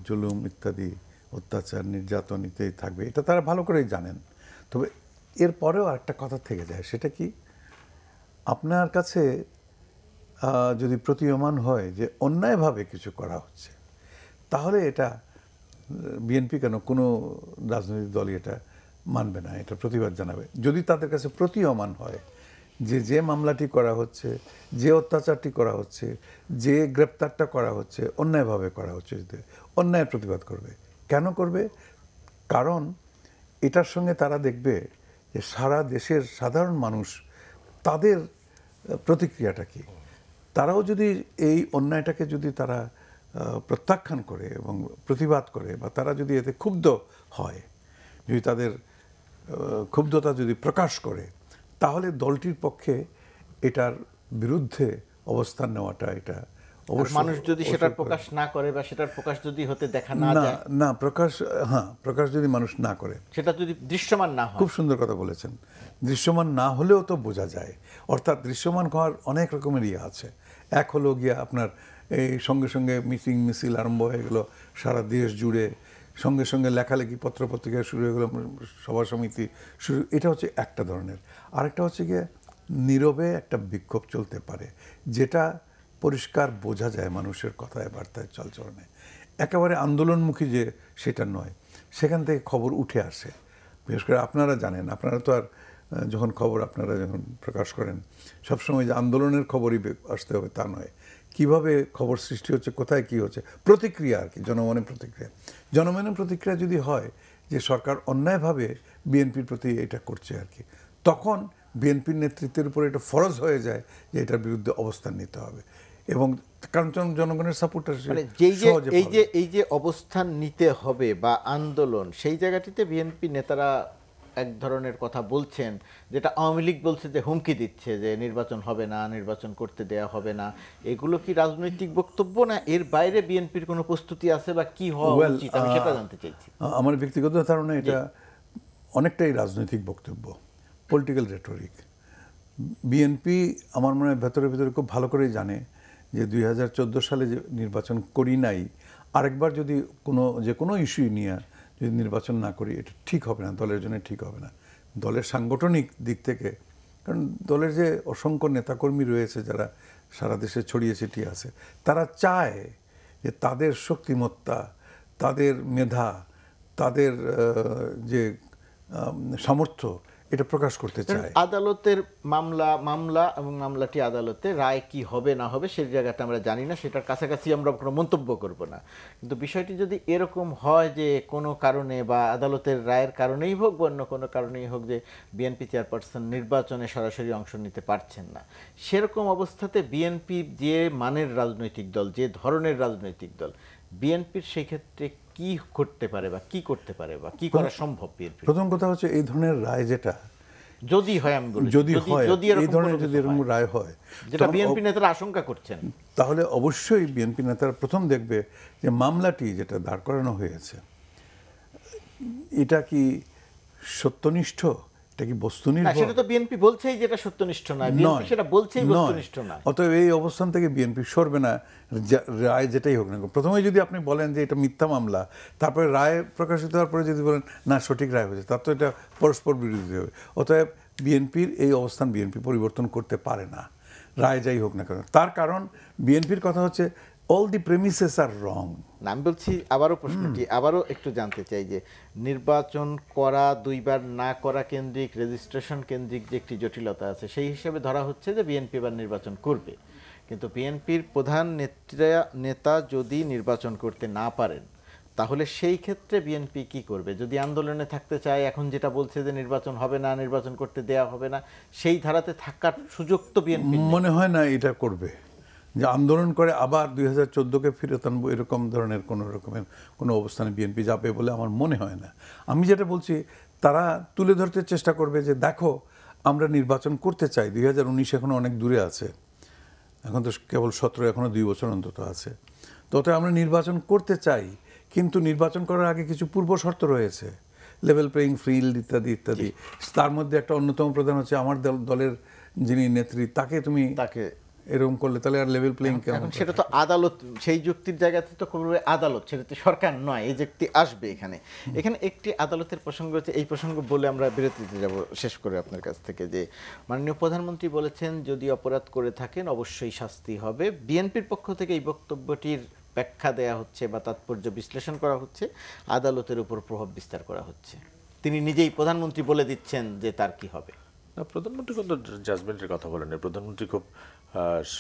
জুলুম ইত্যাদি অত্যাচার নির্যাতন ইত্যাদি থাকবে এটা তারা ভালো করেই জানেন তবে এরপরেও একটা কথা থেকে যায় সেটা কি আপনার কাছে যদি প্রতীয়মান হয় যে অন্যায়ভাবে কিছু করা হচ্ছে তাহলে এটা বিএনপি কেন কোনো রাজনৈতিক দলই এটা মানবে না এটা প্রতিবাদ জানাবে যদি তাদের কাছে প্রতীয়মান হয় যে যে মামলাটি করা হচ্ছে যে অত্যাচারটি করা হচ্ছে যে গ্রেপ্তারটা করা হচ্ছে অন্যায়ভাবে করা হচ্ছে অন্যায়ের প্রতিবাদ করবে কেন করবে কারণ এটার সঙ্গে তারা দেখবে যে সারা দেশের সাধারণ মানুষ তাদের প্রতিক্রিয়াটা কি তারাও যদি এই অন্যায়টাকে যদি তারা প্রত্যাখ্যান করে এবং প্রতিবাদ করে বা তারা যদি এতে ক্ষুব্ধ হয় যদি তাদের ক্ষুব্ধতা যদি প্রকাশ করে তাহলে দলটির পক্ষে এটার বিরুদ্ধে অবস্থান নেওয়াটা এটা মানুষ যদি সেটার প্রকাশ না করে বা সেটার প্রকাশ যদি হতে দেখা না যায় না প্রকাশ হ্যাঁ প্রকাশ যদি মানুষ না করে সেটা যদি দৃশ্যমান না হয় খুব সুন্দর কথা বলেছেন দৃশ্যমান না হলেও তো বোঝা যায় অর্থাৎ দৃশ্যমান হওয়ার অনেক রকমের ইয়ে আছে এক হলো গিয়া আপনার এই সঙ্গে সঙ্গে মিটিং মিছিল আরম্ভ হয়ে গেল সারা দেশ জুড়ে সঙ্গে সঙ্গে লেখালেখি পত্রপত্রিকা শুরু হয়ে গেল সভা সমিতি শুরু এটা হচ্ছে একটা ধরনের আরেকটা হচ্ছে গিয়ে নীরবে একটা বিক্ষোভ চলতে পারে যেটা পরিষ্কার বোঝা যায় মানুষের কথায় বার্তায় চলচলনে একেবারে আন্দোলনমুখী যে সেটা নয় সেখান থেকে খবর উঠে আসে বিশেষ করে আপনারা জানেন আপনারা তো আর যখন খবর আপনারা যখন প্রকাশ করেন সবসময় যে আন্দোলনের খবরই আসতে হবে তা নয় কিভাবে খবর সৃষ্টি হচ্ছে কোথায় কি হচ্ছে প্রতিক্রিয়া আর কি জনমনের প্রতিক্রিয়া জনমনের প্রতিক্রিয়া যদি হয় যে সরকার অন্যায়ভাবে বিএনপির প্রতি এটা করছে আর কি তখন বিএনপির নেতৃত্বের উপর এটা ফরজ হয়ে যায় যে এটার বিরুদ্ধে অবস্থান নিতে হবে এবং কারণ জনগণের সাপোর্ট মানে যেই এই যে এই যে অবস্থান নিতে হবে বা আন্দোলন সেই জায়গাটিতে বিএনপি নেতারা এক ধরনের কথা বলছেন যেটা আওয়ামী লীগ বলছে যে হুমকি দিচ্ছে যে নির্বাচন হবে না নির্বাচন করতে দেয়া হবে না এগুলো কি রাজনৈতিক বক্তব্য না এর বাইরে বিএনপির কোনো প্রস্তুতি আছে বা কি হওয়া উচিত আমি সেটা জানতে চাইছি আমার ব্যক্তিগত ধারণা এটা অনেকটাই রাজনৈতিক বক্তব্য পলিটিক্যাল রেটরিক বিএনপি আমার মনে হয় ভেতরে ভেতরে খুব ভালো করেই জানে যে দুই সালে যে নির্বাচন করি নাই আরেকবার যদি কোনো যে কোনো ইস্যু নিয়ে যদি নির্বাচন না করি এটা ঠিক হবে না দলের জন্য ঠিক হবে না দলের সাংগঠনিক দিক থেকে কারণ দলের যে অসংখ্য নেতাকর্মী রয়েছে যারা সারা দেশে ছড়িয়ে ছিটিয়ে আছে তারা চায় যে তাদের শক্তিমত্তা তাদের মেধা তাদের যে সামর্থ্য এটা প্রকাশ করতে চায় আদালতের মামলা মামলা এবং মামলাটি আদালতে রায় কি হবে না হবে সেই জায়গাটা আমরা জানি না সেটার কাছাকাছি আমরা কোনো মন্তব্য করব না কিন্তু বিষয়টি যদি এরকম হয় যে কোনো কারণে বা আদালতের রায়ের কারণেই হোক বা অন্য কোনো কারণেই হোক যে বিএনপি চেয়ারপারসন নির্বাচনে সরাসরি অংশ নিতে পারছেন না সেরকম অবস্থাতে বিএনপি যে মানের রাজনৈতিক দল যে ধরনের রাজনৈতিক দল বিএনপির সেই ক্ষেত্রে কি করতে পারে বা কি করতে পারে বা কি করা মানে সম্ভব প্রথম কথা হচ্ছে এই ধরনের রায় যেটা যদি হয় আমি বলি যদি হয় যদি এই ধরনের যদি এরকম রায় হয় যেটা বিএনপি নেতারা আশঙ্কা করছেন তাহলে অবশ্যই বিএনপি নেতারা প্রথম দেখবে যে মামলাটি যেটা দাঁড় করানো হয়েছে এটা কি সত্যনিষ্ঠ এটা কি সেটা তো বিএনপি বলছেই সত্যনিষ্ঠ না বিএনপি সেটা বলছেই বস্তুনিষ্ঠ না অতএব এই অবস্থান থেকে বিএনপি সরবে না রায় যেটাই হোক না প্রথমে যদি আপনি বলেন যে এটা মিথ্যা মামলা তারপরে রায় প্রকাশিত হওয়ার পরে যদি বলেন না সঠিক রায় হয়েছে তার তো এটা পরস্পর বিরোধী হবে অতএব বিএনপির এই অবস্থান বিএনপি পরিবর্তন করতে পারে না রায় যাই হোক না কেন তার কারণ বিএনপির কথা হচ্ছে অল দি প্রেমিসেস আর রং না আমি বলছি আবারও প্রশ্নটি hmm. আবারও একটু জানতে চাই যে নির্বাচন করা দুইবার না করা কেন্দ্রিক রেজিস্ট্রেশন কেন্দ্রিক যে একটি জটিলতা আছে সেই হিসেবে ধরা হচ্ছে যে বিএনপি এবার নির্বাচন করবে কিন্তু বিএনপির প্রধান নেত্রা নেতা যদি নির্বাচন করতে না পারেন তাহলে সেই ক্ষেত্রে বিএনপি কি করবে যদি আন্দোলনে থাকতে চায় এখন যেটা বলছে যে নির্বাচন হবে না নির্বাচন করতে দেয়া হবে না সেই ধারাতে থাকার সুযোগ তো বিএনপি মনে হয় না এটা করবে যে আন্দোলন করে আবার দুই হাজার চোদ্দোকে ফিরত আনবো এরকম ধরনের কোনো রকমের কোনো অবস্থানে বিএনপি যাবে বলে আমার মনে হয় না আমি যেটা বলছি তারা তুলে ধরতে চেষ্টা করবে যে দেখো আমরা নির্বাচন করতে চাই দুই হাজার উনিশ এখনও অনেক দূরে আছে এখন তো কেবল সতেরো এখনও দুই বছর অন্তত আছে তত আমরা নির্বাচন করতে চাই কিন্তু নির্বাচন করার আগে কিছু পূর্ব শর্ত রয়েছে লেভেল প্লেয়িং ফিল্ড ইত্যাদি ইত্যাদি তার মধ্যে একটা অন্যতম প্রধান হচ্ছে আমার দলের যিনি নেত্রী তাকে তুমি তাকে এরকম করলে তাহলে আর লেভেল প্লেইং কেমন সেটা তো আদালত সেই যুক্তির জায়গাতে তো কোনো আদালত সেটা তো সরকার নয় এই যুক্তি আসবে এখানে এখানে একটি আদালতের প্রসঙ্গ হচ্ছে এই প্রসঙ্গ বলে আমরা বিরতিতে যাব শেষ করে আপনার কাছ থেকে যে মাননীয় প্রধানমন্ত্রী বলেছেন যদি অপরাধ করে থাকেন অবশ্যই শাস্তি হবে বিএনপির পক্ষ থেকে এই বক্তব্যটির ব্যাখ্যা দেয়া হচ্ছে বা তাৎপর্য বিশ্লেষণ করা হচ্ছে আদালতের উপর প্রভাব বিস্তার করা হচ্ছে তিনি নিজেই প্রধানমন্ত্রী বলে দিচ্ছেন যে তার কি হবে প্রধানমন্ত্রী কিন্তু জাজমেন্টের কথা বলেন প্রধানমন্ত্রী খুব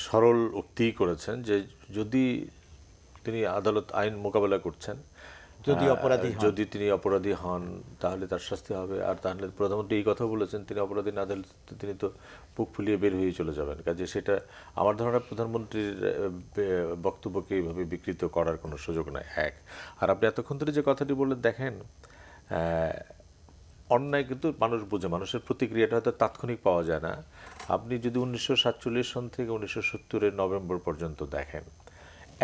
সরল উক্তিই করেছেন যে যদি তিনি আদালত আইন মোকাবেলা করছেন যদি অপরাধী যদি তিনি অপরাধী হন তাহলে তার শাস্তি হবে আর তাহলে প্রধানমন্ত্রী এই কথা বলেছেন তিনি অপরাধী না দিলে তিনি তো বুক ফুলিয়ে বের হয়ে চলে যাবেন কাজে সেটা আমার ধারণা প্রধানমন্ত্রীর বক্তব্যকে এইভাবে বিকৃত করার কোনো সুযোগ নাই এক আর আপনি এতক্ষণ ধরে যে কথাটি বললেন দেখেন অন্যায় কিন্তু মানুষ বোঝে মানুষের প্রতিক্রিয়াটা হয়তো তাৎক্ষণিক পাওয়া যায় না আপনি যদি উনিশশো সাতচল্লিশ সন থেকে উনিশশো সত্তরের নভেম্বর পর্যন্ত দেখেন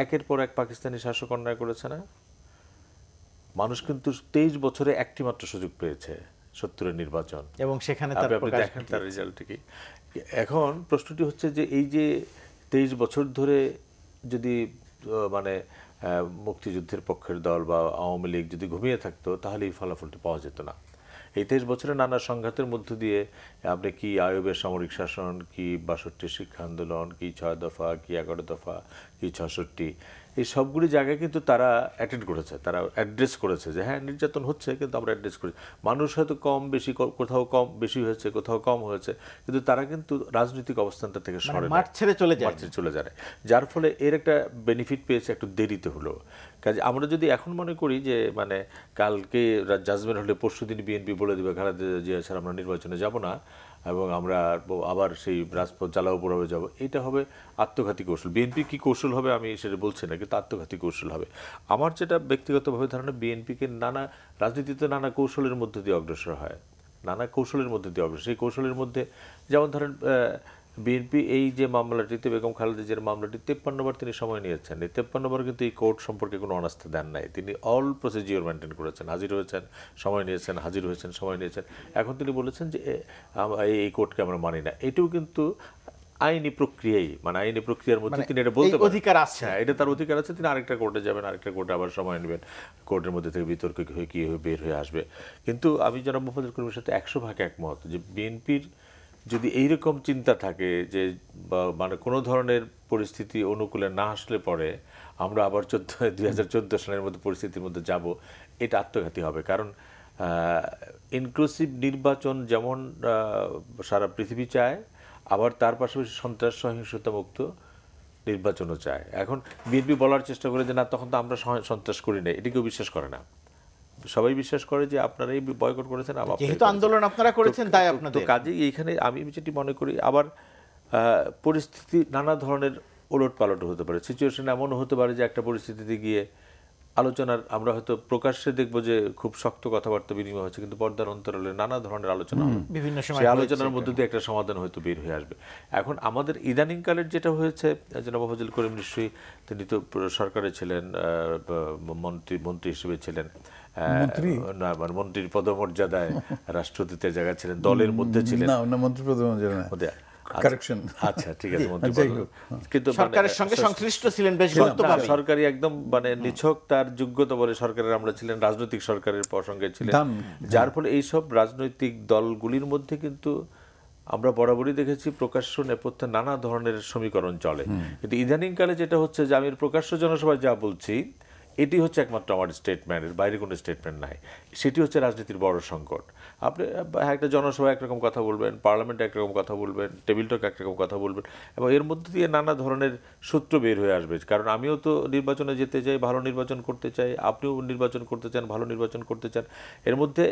একের পর এক পাকিস্তানি শাসক অন্যায় করেছে না মানুষ কিন্তু তেইশ বছরে একটি মাত্র সুযোগ পেয়েছে সত্তরের নির্বাচন এবং সেখানে দেখেন তার রেজাল্ট কি এখন প্রশ্নটি হচ্ছে যে এই যে তেইশ বছর ধরে যদি মানে মুক্তিযুদ্ধের পক্ষের দল বা আওয়ামী লীগ যদি ঘুমিয়ে থাকতো তাহলে এই ফলাফলটি পাওয়া যেত না এই তেইশ বছরে নানা সংঘাতের মধ্য দিয়ে আপনি কি আয়বের সামরিক শাসন কি বাষট্টি শিক্ষা আন্দোলন কি ছয় দফা কি এগারো দফা কি ছষট্টি এই সবগুলি জায়গায় কিন্তু তারা অ্যাটেন্ড করেছে তারা অ্যাড্রেস করেছে যে হ্যাঁ নির্যাতন হচ্ছে কিন্তু আমরা অ্যাড্রেস করেছি মানুষ হয়তো কম বেশি কোথাও কম বেশি হয়েছে কোথাও কম হয়েছে কিন্তু তারা কিন্তু রাজনৈতিক অবস্থানটা থেকে মানে সরে মাঠ ছেড়ে চলে যায় মাঠ ছেড়ে চলে যায় যার ফলে এর একটা বেনিফিট পেয়েছে একটু দেরিতে হলো কাজে আমরা যদি এখন মনে করি যে মানে কালকে জাজমেন্ট হলে পরশু দিন বিএনপি বলে দেবে খালেদা জিয়া ছাড়া আমরা নির্বাচনে যাব না এবং আমরা আবার সেই রাজপথ জ্বালাও পড়াবে যাব এটা হবে আত্মঘাতী কৌশল বিএনপি কী কৌশল হবে আমি সেটা বলছি না কিন্তু আত্মঘাতী কৌশল হবে আমার যেটা ব্যক্তিগতভাবে ধারণা বিএনপিকে নানা রাজনীতিতে নানা কৌশলের মধ্যে দিয়ে অগ্রসর হয় নানা কৌশলের মধ্যে দিয়ে অগ্রসর সেই কৌশলের মধ্যে যেমন ধরেন বিএনপি এই যে মামলাটিতে বেগম খালেদা জিয়ার মামলাটি তেপ্পান্নবার তিনি সময় নিয়েছেন এই তেপ্পান্নবার কিন্তু এই কোর্ট সম্পর্কে কোনো অনাস্থা দেন নাই তিনি অল প্রসিজিওর মেনটেন করেছেন হাজির হয়েছেন সময় নিয়েছেন হাজির হয়েছেন সময় নিয়েছেন এখন তিনি বলেছেন যে এই কোর্টকে আমরা মানি না এটাও কিন্তু আইনি প্রক্রিয়াই মানে আইনি প্রক্রিয়ার মধ্যে মানে তিনি এটা বলতে অধিকার আছে হ্যাঁ, এটা তার অধিকার আছে তিনি আরেকটা কোর্টে যাবেন আরেকটা কোর্টে আবার সময় নেবেন কোর্টের মধ্যে থেকে বিতর্ক হয়ে কী হয়ে বের হয়ে আসবে কিন্তু আমি জনাব মোহাম্মদ কর্মীর সাথে একশো ভাগ একমত যে বিএনপির যদি এইরকম চিন্তা থাকে যে মানে কোনো ধরনের পরিস্থিতি অনুকূলে না আসলে পরে আমরা আবার চোদ্দ দুই চোদ্দো সালের মধ্যে পরিস্থিতির মধ্যে যাব এটা আত্মঘাতী হবে কারণ ইনক্লুসিভ নির্বাচন যেমন সারা পৃথিবী চায় আবার তার পাশাপাশি সন্ত্রাস সহিংসতা মুক্ত নির্বাচনও চায় এখন বিএনপি বলার চেষ্টা করে যে না তখন তো আমরা সন্ত্রাস করি না এটিকেও বিশ্বাস করে না সবাই বিশ্বাস করে যে আপনারাই বয়কট করেছেন যেহেতু আন্দোলন আপনারা করেছেন তাই আপনাদের কাজে এইখানে আমি যেটি মনে করি আবার পরিস্থিতি নানা ধরনের ওলট পালট হতে পারে সিচুয়েশন এমন হতে পারে যে একটা পরিস্থিতিতে গিয়ে আলোচনার আমরা হয়তো প্রকাশ্যে দেখব যে খুব শক্ত কথাবার্তা বিনিময় হচ্ছে কিন্তু পর্দার অন্তরালে নানা ধরনের আলোচনা বিভিন্ন সময় আলোচনার মধ্যে দিয়ে একটা সমাধান হয়তো বের হয়ে আসবে এখন আমাদের ইদানিংকালের যেটা হয়েছে জনাব ফজল করিম নিশ্চয়ই তিনি তো সরকারে ছিলেন মন্ত্রী মন্ত্রী হিসেবে ছিলেন মানে মন্ত্রীর পদমর্যাদায় রাষ্ট্রপতিতে জায়গা ছিলেন দলের মধ্যে ছিলেন না মন্ত্রী আচ্ছা, আচ্ছা, আচ্ছা, পদমর্যাদা মানে, মানে, আমরা রাজনৈতিক সরকারের প্রসঙ্গে ছিলেন যার ফলে মধ্যে কিন্তু আমরা বরাবরই দেখেছি প্রকাশ্য নেপথ্যে নানা ধরনের সমীকরণ চলে কিন্তু কালে যেটা হচ্ছে যে আমি প্রকাশ্য জনসভায় যা বলছি এটি হচ্ছে একমাত্র আমার স্টেটমেন্টের বাইরে কোনো স্টেটমেন্ট নাই সেটি হচ্ছে রাজনীতির বড় সংকট আপনি একটা জনসভা একরকম কথা বলবেন পার্লামেন্টে একরকম কথা বলবেন টেবিল টক একরকম কথা বলবেন এবং এর মধ্যে দিয়ে নানা ধরনের সূত্র বের হয়ে আসবে কারণ আমিও তো নির্বাচনে যেতে চাই ভালো নির্বাচন করতে চাই আপনিও নির্বাচন করতে চান ভালো নির্বাচন করতে চান এর মধ্যে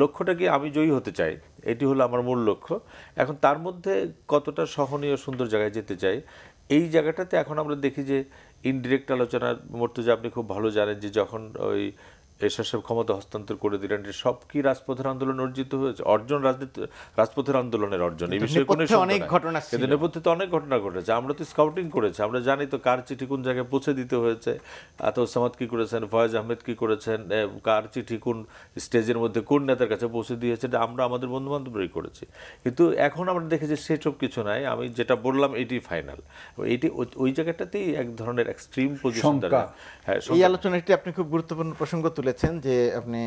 লক্ষ্যটা কি আমি জয়ী হতে চাই এটি হলো আমার মূল লক্ষ্য এখন তার মধ্যে কতটা সহনীয় সুন্দর জায়গায় যেতে চাই এই জায়গাটাতে এখন আমরা দেখি যে ইনডিরেক্ট আলোচনার মর্তুজা আপনি খুব ভালো জানেন যে যখন ওই সব ক্ষমতা হস্তান্তর করে দিলেন সব কি রাজপথের আন্দোলন অর্জিত হয়েছে অর্জন রাজনীতি রাজপথের আন্দোলনের অর্জন এই বিষয়ে কোনো অনেক ঘটনা কিন্তু নেপথ্যে তো অনেক ঘটনা ঘটেছে আমরা তো স্কাউটিং করেছি আমরা জানি তো কার চিঠি কোন জায়গায় পৌঁছে দিতে হয়েছে আতা ওসামাদ কী করেছেন ফয়েজ আহমেদ কী করেছেন কার চিঠি কোন স্টেজের মধ্যে কোন নেতার কাছে পৌঁছে দিয়েছে এটা আমরা আমাদের বান্ধবরাই করেছি কিন্তু এখন আমরা দেখেছি সেসব কিছু নাই আমি যেটা বললাম এটি ফাইনাল এটি ওই জায়গাটাতেই এক ধরনের এক্সট্রিম পজিশন হ্যাঁ এই আলোচনাটি আপনি খুব গুরুত্বপূর্ণ প্রসঙ্গ তুলে বলেছেন যে আপনি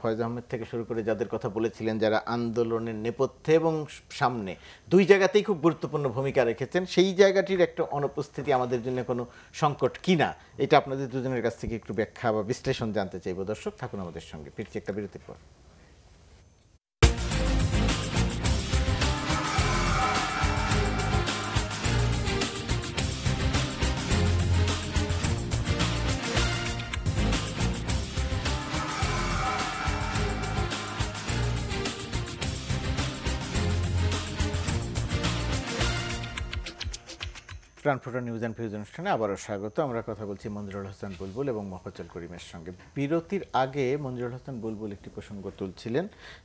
ফয়েজ আহমেদ থেকে শুরু করে যাদের কথা বলেছিলেন যারা আন্দোলনের নেপথ্যে এবং সামনে দুই জায়গাতেই খুব গুরুত্বপূর্ণ ভূমিকা রেখেছেন সেই জায়গাটির একটা অনুপস্থিতি আমাদের জন্য কোনো সংকট কিনা এটা আপনাদের দুজনের কাছ থেকে একটু ব্যাখ্যা বা বিশ্লেষণ জানতে চাইব দর্শক থাকুন আমাদের সঙ্গে ফিরছি একটা বিরতির পর প্রাণফোটা নিউজ অ্যান্ড ফিউজ অনুষ্ঠানে আবারও স্বাগত আমরা কথা বলছি মঞ্জুরুল হাসান বুলবুল এবং মফাজ্জল করিমের সঙ্গে বিরতির আগে মঞ্জুরুল হাসান বুলবুল একটি প্রসঙ্গ তুলছিলেন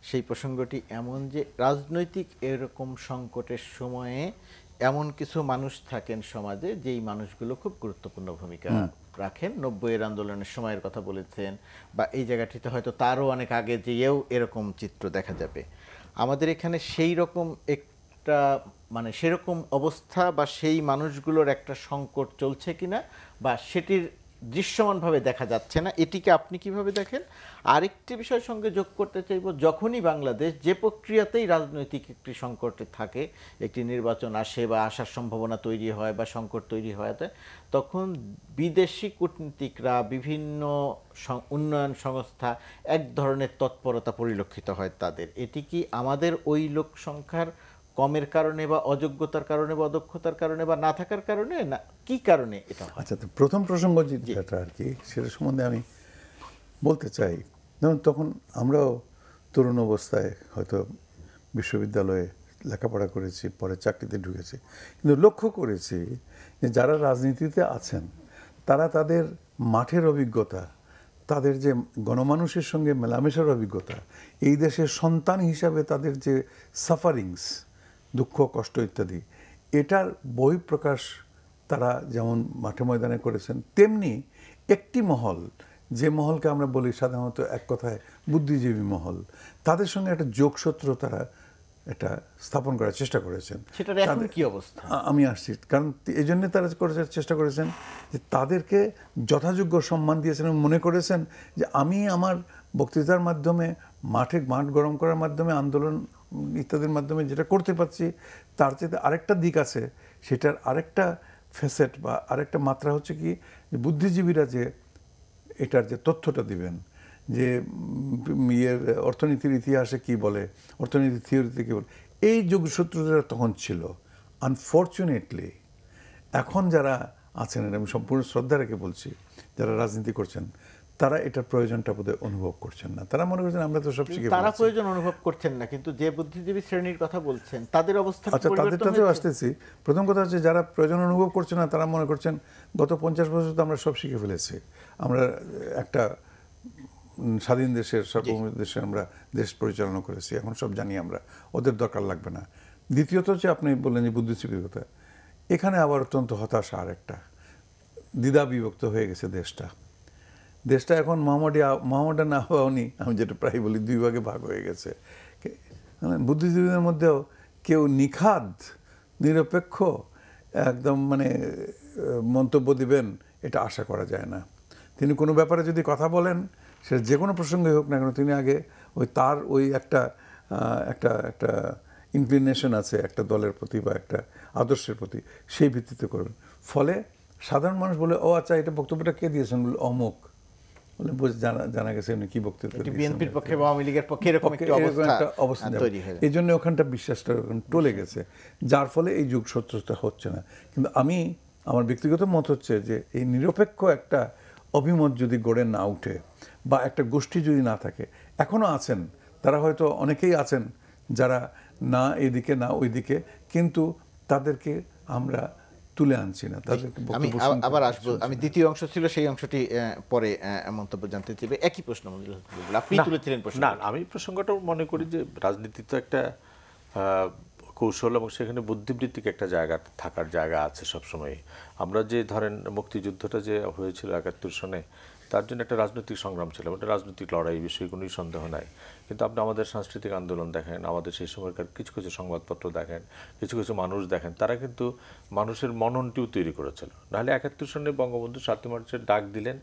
সেই প্রসঙ্গটি এমন যে রাজনৈতিক এরকম সংকটের সময়ে এমন কিছু মানুষ থাকেন সমাজে যেই মানুষগুলো খুব গুরুত্বপূর্ণ ভূমিকা রাখেন নব্বইয়ের আন্দোলনের সময়ের কথা বলেছেন বা এই জায়গাটিতে হয়তো তারও অনেক আগে যেয়েও এরকম চিত্র দেখা যাবে আমাদের এখানে সেই রকম একটা মানে সেরকম অবস্থা বা সেই মানুষগুলোর একটা সংকট চলছে কিনা বা সেটির দৃশ্যমানভাবে দেখা যাচ্ছে না এটিকে আপনি কিভাবে দেখেন আরেকটি বিষয়ের সঙ্গে যোগ করতে চাইব যখনই বাংলাদেশ যে প্রক্রিয়াতেই রাজনৈতিক একটি সংকটে থাকে একটি নির্বাচন আসে বা আসার সম্ভাবনা তৈরি হয় বা সংকট তৈরি হয় তখন বিদেশি কূটনীতিকরা বিভিন্ন উন্নয়ন সংস্থা এক ধরনের তৎপরতা পরিলক্ষিত হয় তাদের এটি কি আমাদের ওই লোক সংখ্যার কমের কারণে বা অযোগ্যতার কারণে বা অদক্ষতার কারণে বা না থাকার কারণে না কি কারণে এটা আচ্ছা তো প্রথম প্রসঙ্গ যেটা আর কি সেটা সম্বন্ধে আমি বলতে চাই যেমন তখন আমরাও তরুণ অবস্থায় হয়তো বিশ্ববিদ্যালয়ে লেখাপড়া করেছি পরে চাকরিতে ঢুকেছি কিন্তু লক্ষ্য করেছি যে যারা রাজনীতিতে আছেন তারা তাদের মাঠের অভিজ্ঞতা তাদের যে গণমানুষের সঙ্গে মেলামেশার অভিজ্ঞতা এই দেশের সন্তান হিসাবে তাদের যে সাফারিংস দুঃখ কষ্ট ইত্যাদি এটার বই প্রকাশ তারা যেমন মাঠে ময়দানে করেছেন তেমনি একটি মহল যে মহলকে আমরা বলি সাধারণত এক কথায় বুদ্ধিজীবী মহল তাদের সঙ্গে একটা যোগসূত্র তারা এটা স্থাপন করার চেষ্টা করেছেন সেটার এখন কি অবস্থা আমি আসছি কারণ এই জন্যে তারা করে চেষ্টা করেছেন যে তাদেরকে যথাযোগ্য সম্মান দিয়েছেন মনে করেছেন যে আমি আমার বক্তৃতার মাধ্যমে মাঠে মাঠ গরম করার মাধ্যমে আন্দোলন ইত্যাদির মাধ্যমে যেটা করতে পারছি তার চেয়ে আরেকটা দিক আছে সেটার আরেকটা ফেসেট বা আরেকটা মাত্রা হচ্ছে কি যে বুদ্ধিজীবীরা যে এটার যে তথ্যটা দিবেন যে ইয়ের অর্থনীতির ইতিহাসে কি বলে অর্থনীতির থিওরিতে কী বলে এই যোগসূত্রটা তখন ছিল আনফর্চুনেটলি এখন যারা আছেন আমি সম্পূর্ণ শ্রদ্ধা রেখে বলছি যারা রাজনীতি করছেন তারা এটা প্রয়োজনটা বোধহয় অনুভব করছেন না তারা মনে করছেন আমরা তো সব শিখে তারা প্রয়োজন অনুভব করছেন না কিন্তু যে বুদ্ধিজীবী শ্রেণীর কথা বলছেন তাদের অবস্থা আচ্ছা তাদের তাতেও আসতেছি প্রথম কথা হচ্ছে যারা প্রয়োজন অনুভব করছে না তারা মনে করছেন গত পঞ্চাশ বছর তো আমরা সব শিখে ফেলেছি আমরা একটা স্বাধীন দেশের সার্বভৌম দেশে আমরা দেশ পরিচালনা করেছি এখন সব জানি আমরা ওদের দরকার লাগবে না দ্বিতীয়ত হচ্ছে আপনি বললেন যে বুদ্ধিজীবীর কথা এখানে আবার অত্যন্ত হতাশা আর একটা দ্বিধা বিভক্ত হয়ে গেছে দেশটা দেশটা এখন মহামডি মহামডান আহ্বানী আমি যেটা প্রায় বলি দুই ভাগে ভাগ হয়ে গেছে মানে বুদ্ধিজীবীদের মধ্যেও কেউ নিখাদ নিরপেক্ষ একদম মানে মন্তব্য দিবেন এটা আশা করা যায় না তিনি কোনো ব্যাপারে যদি কথা বলেন সে যে কোনো প্রসঙ্গে হোক না কেন তিনি আগে ওই তার ওই একটা একটা একটা ইনক্লিনেশন আছে একটা দলের প্রতি বা একটা আদর্শের প্রতি সেই ভিত্তিতে করবেন ফলে সাধারণ মানুষ বলে ও আচ্ছা এটা বক্তব্যটা কে দিয়েছেন বলে অমুক বলে মানে জানা জানা গেছে উনি কি বক্তৃতা বিএনপির পক্ষে বা আওয়ামী লীগের পক্ষে এরকম একটা অবস্থা তৈরি হয়েছে এই জন্য ওখানটা বিশ্বাসটা এরকম টলে গেছে যার ফলে এই যুগ সত্যতা হচ্ছে না কিন্তু আমি আমার ব্যক্তিগত মত হচ্ছে যে এই নিরপেক্ষ একটা অভিমত যদি গড়ে না উঠে বা একটা গোষ্ঠী যদি না থাকে এখনও আছেন তারা হয়তো অনেকেই আছেন যারা না এদিকে না ওইদিকে কিন্তু তাদেরকে আমরা তুলে আনছি না আমি আবার আসবো আমি দ্বিতীয় অংশ ছিল সেই অংশটি পরে মন্তব্য জানতে চাইবে একই প্রশ্ন আপনি তুলেছিলেন প্রশ্ন না আমি প্রসঙ্গটা মনে করি যে রাজনীতি তো একটা কৌশল এবং সেখানে বুদ্ধিবৃত্তিক একটা জায়গা থাকার জায়গা আছে সবসময় আমরা যে ধরেন মুক্তিযুদ্ধটা যে হয়েছিল একাত্তর সনে তার জন্য একটা রাজনৈতিক সংগ্রাম ছিল একটা রাজনৈতিক লড়াই বিষয়ে কোনোই সন্দেহ নাই কিন্তু আপনি আমাদের সাংস্কৃতিক আন্দোলন দেখেন আমাদের সেই সময়কার কিছু কিছু সংবাদপত্র দেখেন কিছু কিছু মানুষ দেখেন তারা কিন্তু মানুষের মননটিও তৈরি করেছিল নাহলে একাত্তর সনে বঙ্গবন্ধু সাতই মার্চের ডাক দিলেন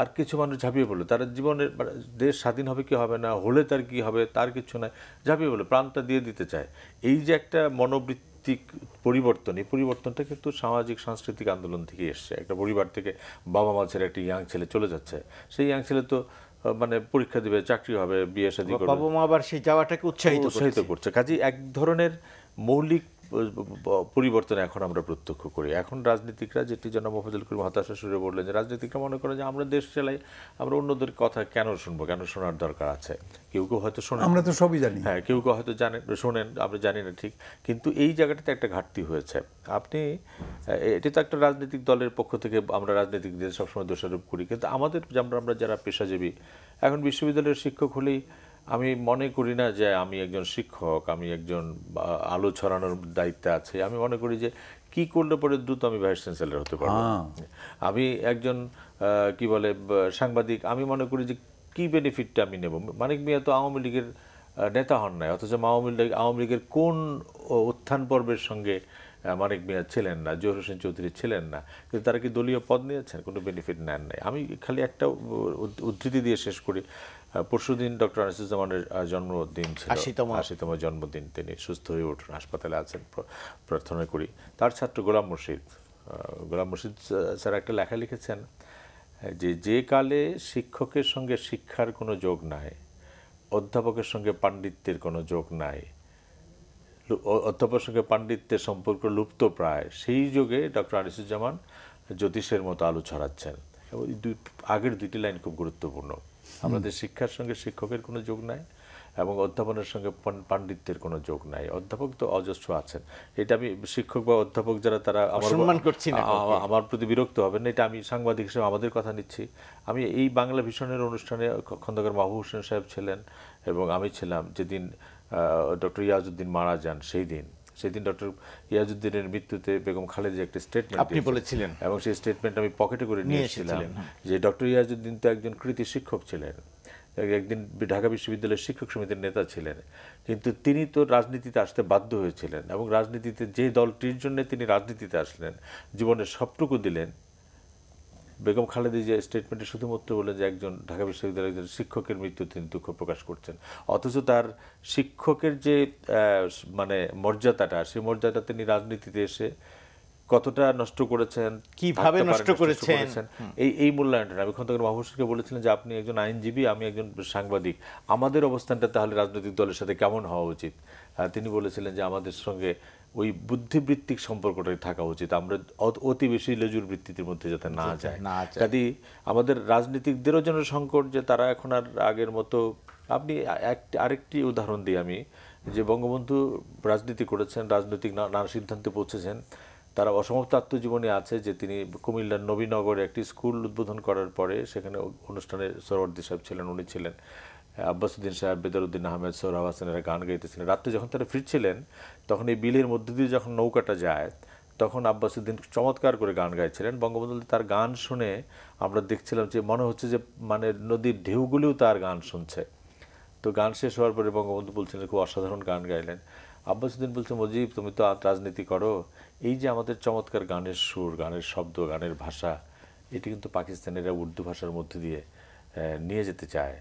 আর কিছু মানুষ ঝাঁপিয়ে পড়লো তারা জীবনের মানে দেশ স্বাধীন হবে কি হবে না হলে তার কি হবে তার কিছু নাই ঝাঁপিয়ে পড়লো প্রাণটা দিয়ে দিতে চায় এই যে একটা মনোবৃত্তি ভিত্তিক পরিবর্তন এই পরিবর্তনটা কিন্তু সামাজিক সাংস্কৃতিক আন্দোলন থেকে এসছে একটা পরিবার থেকে বাবা মা ছেলে একটা ইয়াং ছেলে চলে যাচ্ছে সেই ইয়াং ছেলে তো মানে পরীক্ষা দিবে চাকরি হবে বিয়ে শাদী করবে বাবা মা আবার সেই যাওয়াটাকে উৎসাহিত উৎসাহিত করছে কাজী এক ধরনের মৌলিক পরিবর্তন এখন আমরা প্রত্যক্ষ করি এখন রাজনীতিকরা যেটি জন্য মোফাজুল করিম হতাশা সুরে বললেন যে রাজনীতিকরা মনে করে যে আমরা দেশ চালাই আমরা অন্যদের কথা কেন শুনবো কেন শোনার দরকার আছে কেউ কেউ হয়তো শোনেন আমরা তো সবই জানি হ্যাঁ কেউ কেউ হয়তো জানেন শোনেন আমরা জানি না ঠিক কিন্তু এই জায়গাটাতে একটা ঘাটতি হয়েছে আপনি এটি তো একটা রাজনৈতিক দলের পক্ষ থেকে আমরা রাজনীতিকদের সবসময় দোষারোপ করি কিন্তু আমাদের আমরা যারা পেশাজীবী এখন বিশ্ববিদ্যালয়ের শিক্ষক হলেই আমি মনে করি না যে আমি একজন শিক্ষক আমি একজন আলো ছড়ানোর দায়িত্বে আছে আমি মনে করি যে কি করলে পরে দ্রুত আমি ভাইস চ্যান্সেলার হতে পারবো হ্যাঁ। আমি একজন কি বলে সাংবাদিক আমি মনে করি যে কি বেনিফিটটা আমি নেব মানিক মিয়া তো আওয়ামী লীগের নেতা হন নাই অথচ আওয়ামী লীগ আওয়ামী লীগের কোন উত্থান পর্বের সঙ্গে মানিক মিয়া ছিলেন না জহর হোসেন চৌধুরী ছিলেন না কিন্তু তারা কি দলীয় পদ নিয়েছেন কোনো বেনিফিট নেন নাই আমি খালি একটা উদ্ধৃতি দিয়ে শেষ করি পরশুদিন ডক্টর আনিসুজ্জামানের জন্মদিন ছিল আশিতম আশিতম জন্মদিন তিনি সুস্থ হয়ে উঠুন হাসপাতালে আছেন প্রার্থনা করি তার ছাত্র গোলাম মুর্শিদ গোলাম মুর্শিদ স্যার একটা লেখা লিখেছেন যে যে কালে শিক্ষকের সঙ্গে শিক্ষার কোনো যোগ নাই অধ্যাপকের সঙ্গে পাণ্ডিত্যের কোনো যোগ নাই অধ্যাপকের সঙ্গে পাণ্ডিত্যের সম্পর্ক লুপ্ত প্রায় সেই যুগে ডক্টর আনিসুজ্জামান জ্যোতিষের মতো আলো ছড়াচ্ছেন দুই আগের দুইটি লাইন খুব গুরুত্বপূর্ণ আমাদের শিক্ষার সঙ্গে শিক্ষকের কোনো যোগ নাই এবং অধ্যাপনের সঙ্গে পাণ্ডিত্যের কোনো যোগ নাই অধ্যাপক তো অজস্র আছেন এটা আমি শিক্ষক বা অধ্যাপক যারা তারা সম্মান করছি না আমার প্রতি বিরক্ত হবেন না এটা আমি সাংবাদিক হিসেবে আমাদের কথা নিচ্ছি আমি এই বাংলা ভীষণের অনুষ্ঠানে খন্দকার মাহবুব হোসেন সাহেব ছিলেন এবং আমি ছিলাম যেদিন ডক্টর ইয়াজউদ্দিন মারা যান সেই দিন সেদিন ডক্টর ইয়াজুদ্দিনের মৃত্যুতে বেগম খালেদা একটা স্টেটমেন্ট আপনি বলেছিলেন এবং সেই স্টেটমেন্ট আমি পকেটে করে নিয়েছিলাম হ্যাঁ। যে ডক্টর ইয়াজুদ্দিন তো একজন কৃতি শিক্ষক ছিলেন একদিন ঢাকা বিশ্ববিদ্যালয়ের শিক্ষক সমিতির নেতা ছিলেন কিন্তু তিনি তো রাজনীতিতে আসতে বাধ্য হয়েছিলেন এবং রাজনীতিতে যে দলটির জন্য তিনি রাজনীতিতে আসলেন জীবনের সবটুকু দিলেন বেগম খালেদি যে স্টেটমেন্টে শুধুমাত্র বলেন যে একজন ঢাকা বিশ্ববিদ্যালয়ের একজন শিক্ষকের মৃত্যু তিনি দুঃখ প্রকাশ করছেন অথচ তার শিক্ষকের যে মানে মর্যাদাটা সেই মর্যাদা তিনি রাজনীতিতে এসে কতটা নষ্ট করেছেন কিভাবে নষ্ট করেছেন এই এই মূল্যায়নটা আমি খন্দকার মাহবুবকে বলেছিলেন যে আপনি একজন আইনজীবী আমি একজন সাংবাদিক আমাদের অবস্থানটা তাহলে রাজনৈতিক দলের সাথে কেমন হওয়া উচিত তিনি বলেছিলেন যে আমাদের সঙ্গে ওই বুদ্ধিবৃত্তিক সম্পর্কটাই থাকা উচিত আমরা অতি বেশি লেজুর বৃত্তির মধ্যে যাতে না যায় কাজে আমাদের রাজনীতিকদেরও যেন সংকট যে তারা এখন আর আগের মতো আপনি আরেকটি উদাহরণ দিই আমি যে বঙ্গবন্ধু রাজনীতি করেছেন রাজনৈতিক নানা সিদ্ধান্তে পৌঁছেছেন তারা অসমাপ্ত আত্মজীবনী আছে যে তিনি কুমিল্লার নবীনগরে একটি স্কুল উদ্বোধন করার পরে সেখানে অনুষ্ঠানে সরওয়ার্দি সাহেব ছিলেন উনি ছিলেন আব্বাসুদ্দিন সাহেব বেদারুদ্দিন আহমেদ সোহরাব হাসানেরা গান গাইতেছিলেন রাত্রে যখন তারা ফিরছিলেন তখন এই বিলের মধ্যে দিয়ে যখন নৌকাটা যায় তখন আব্বাসুদ্দিন চমৎকার করে গান গাইছিলেন বঙ্গবন্ধু তার গান শুনে আমরা দেখছিলাম যে মনে হচ্ছে যে মানে নদীর ঢেউগুলিও তার গান শুনছে তো গান শেষ হওয়ার পরে বঙ্গবন্ধু বলছিলেন খুব অসাধারণ গান গাইলেন আব্বাসুদ্দিন বলছে মজিব তুমি তো রাজনীতি করো এই যে আমাদের চমৎকার গানের সুর গানের শব্দ গানের ভাষা এটি কিন্তু পাকিস্তানিরা উর্দু ভাষার মধ্যে দিয়ে নিয়ে যেতে চায়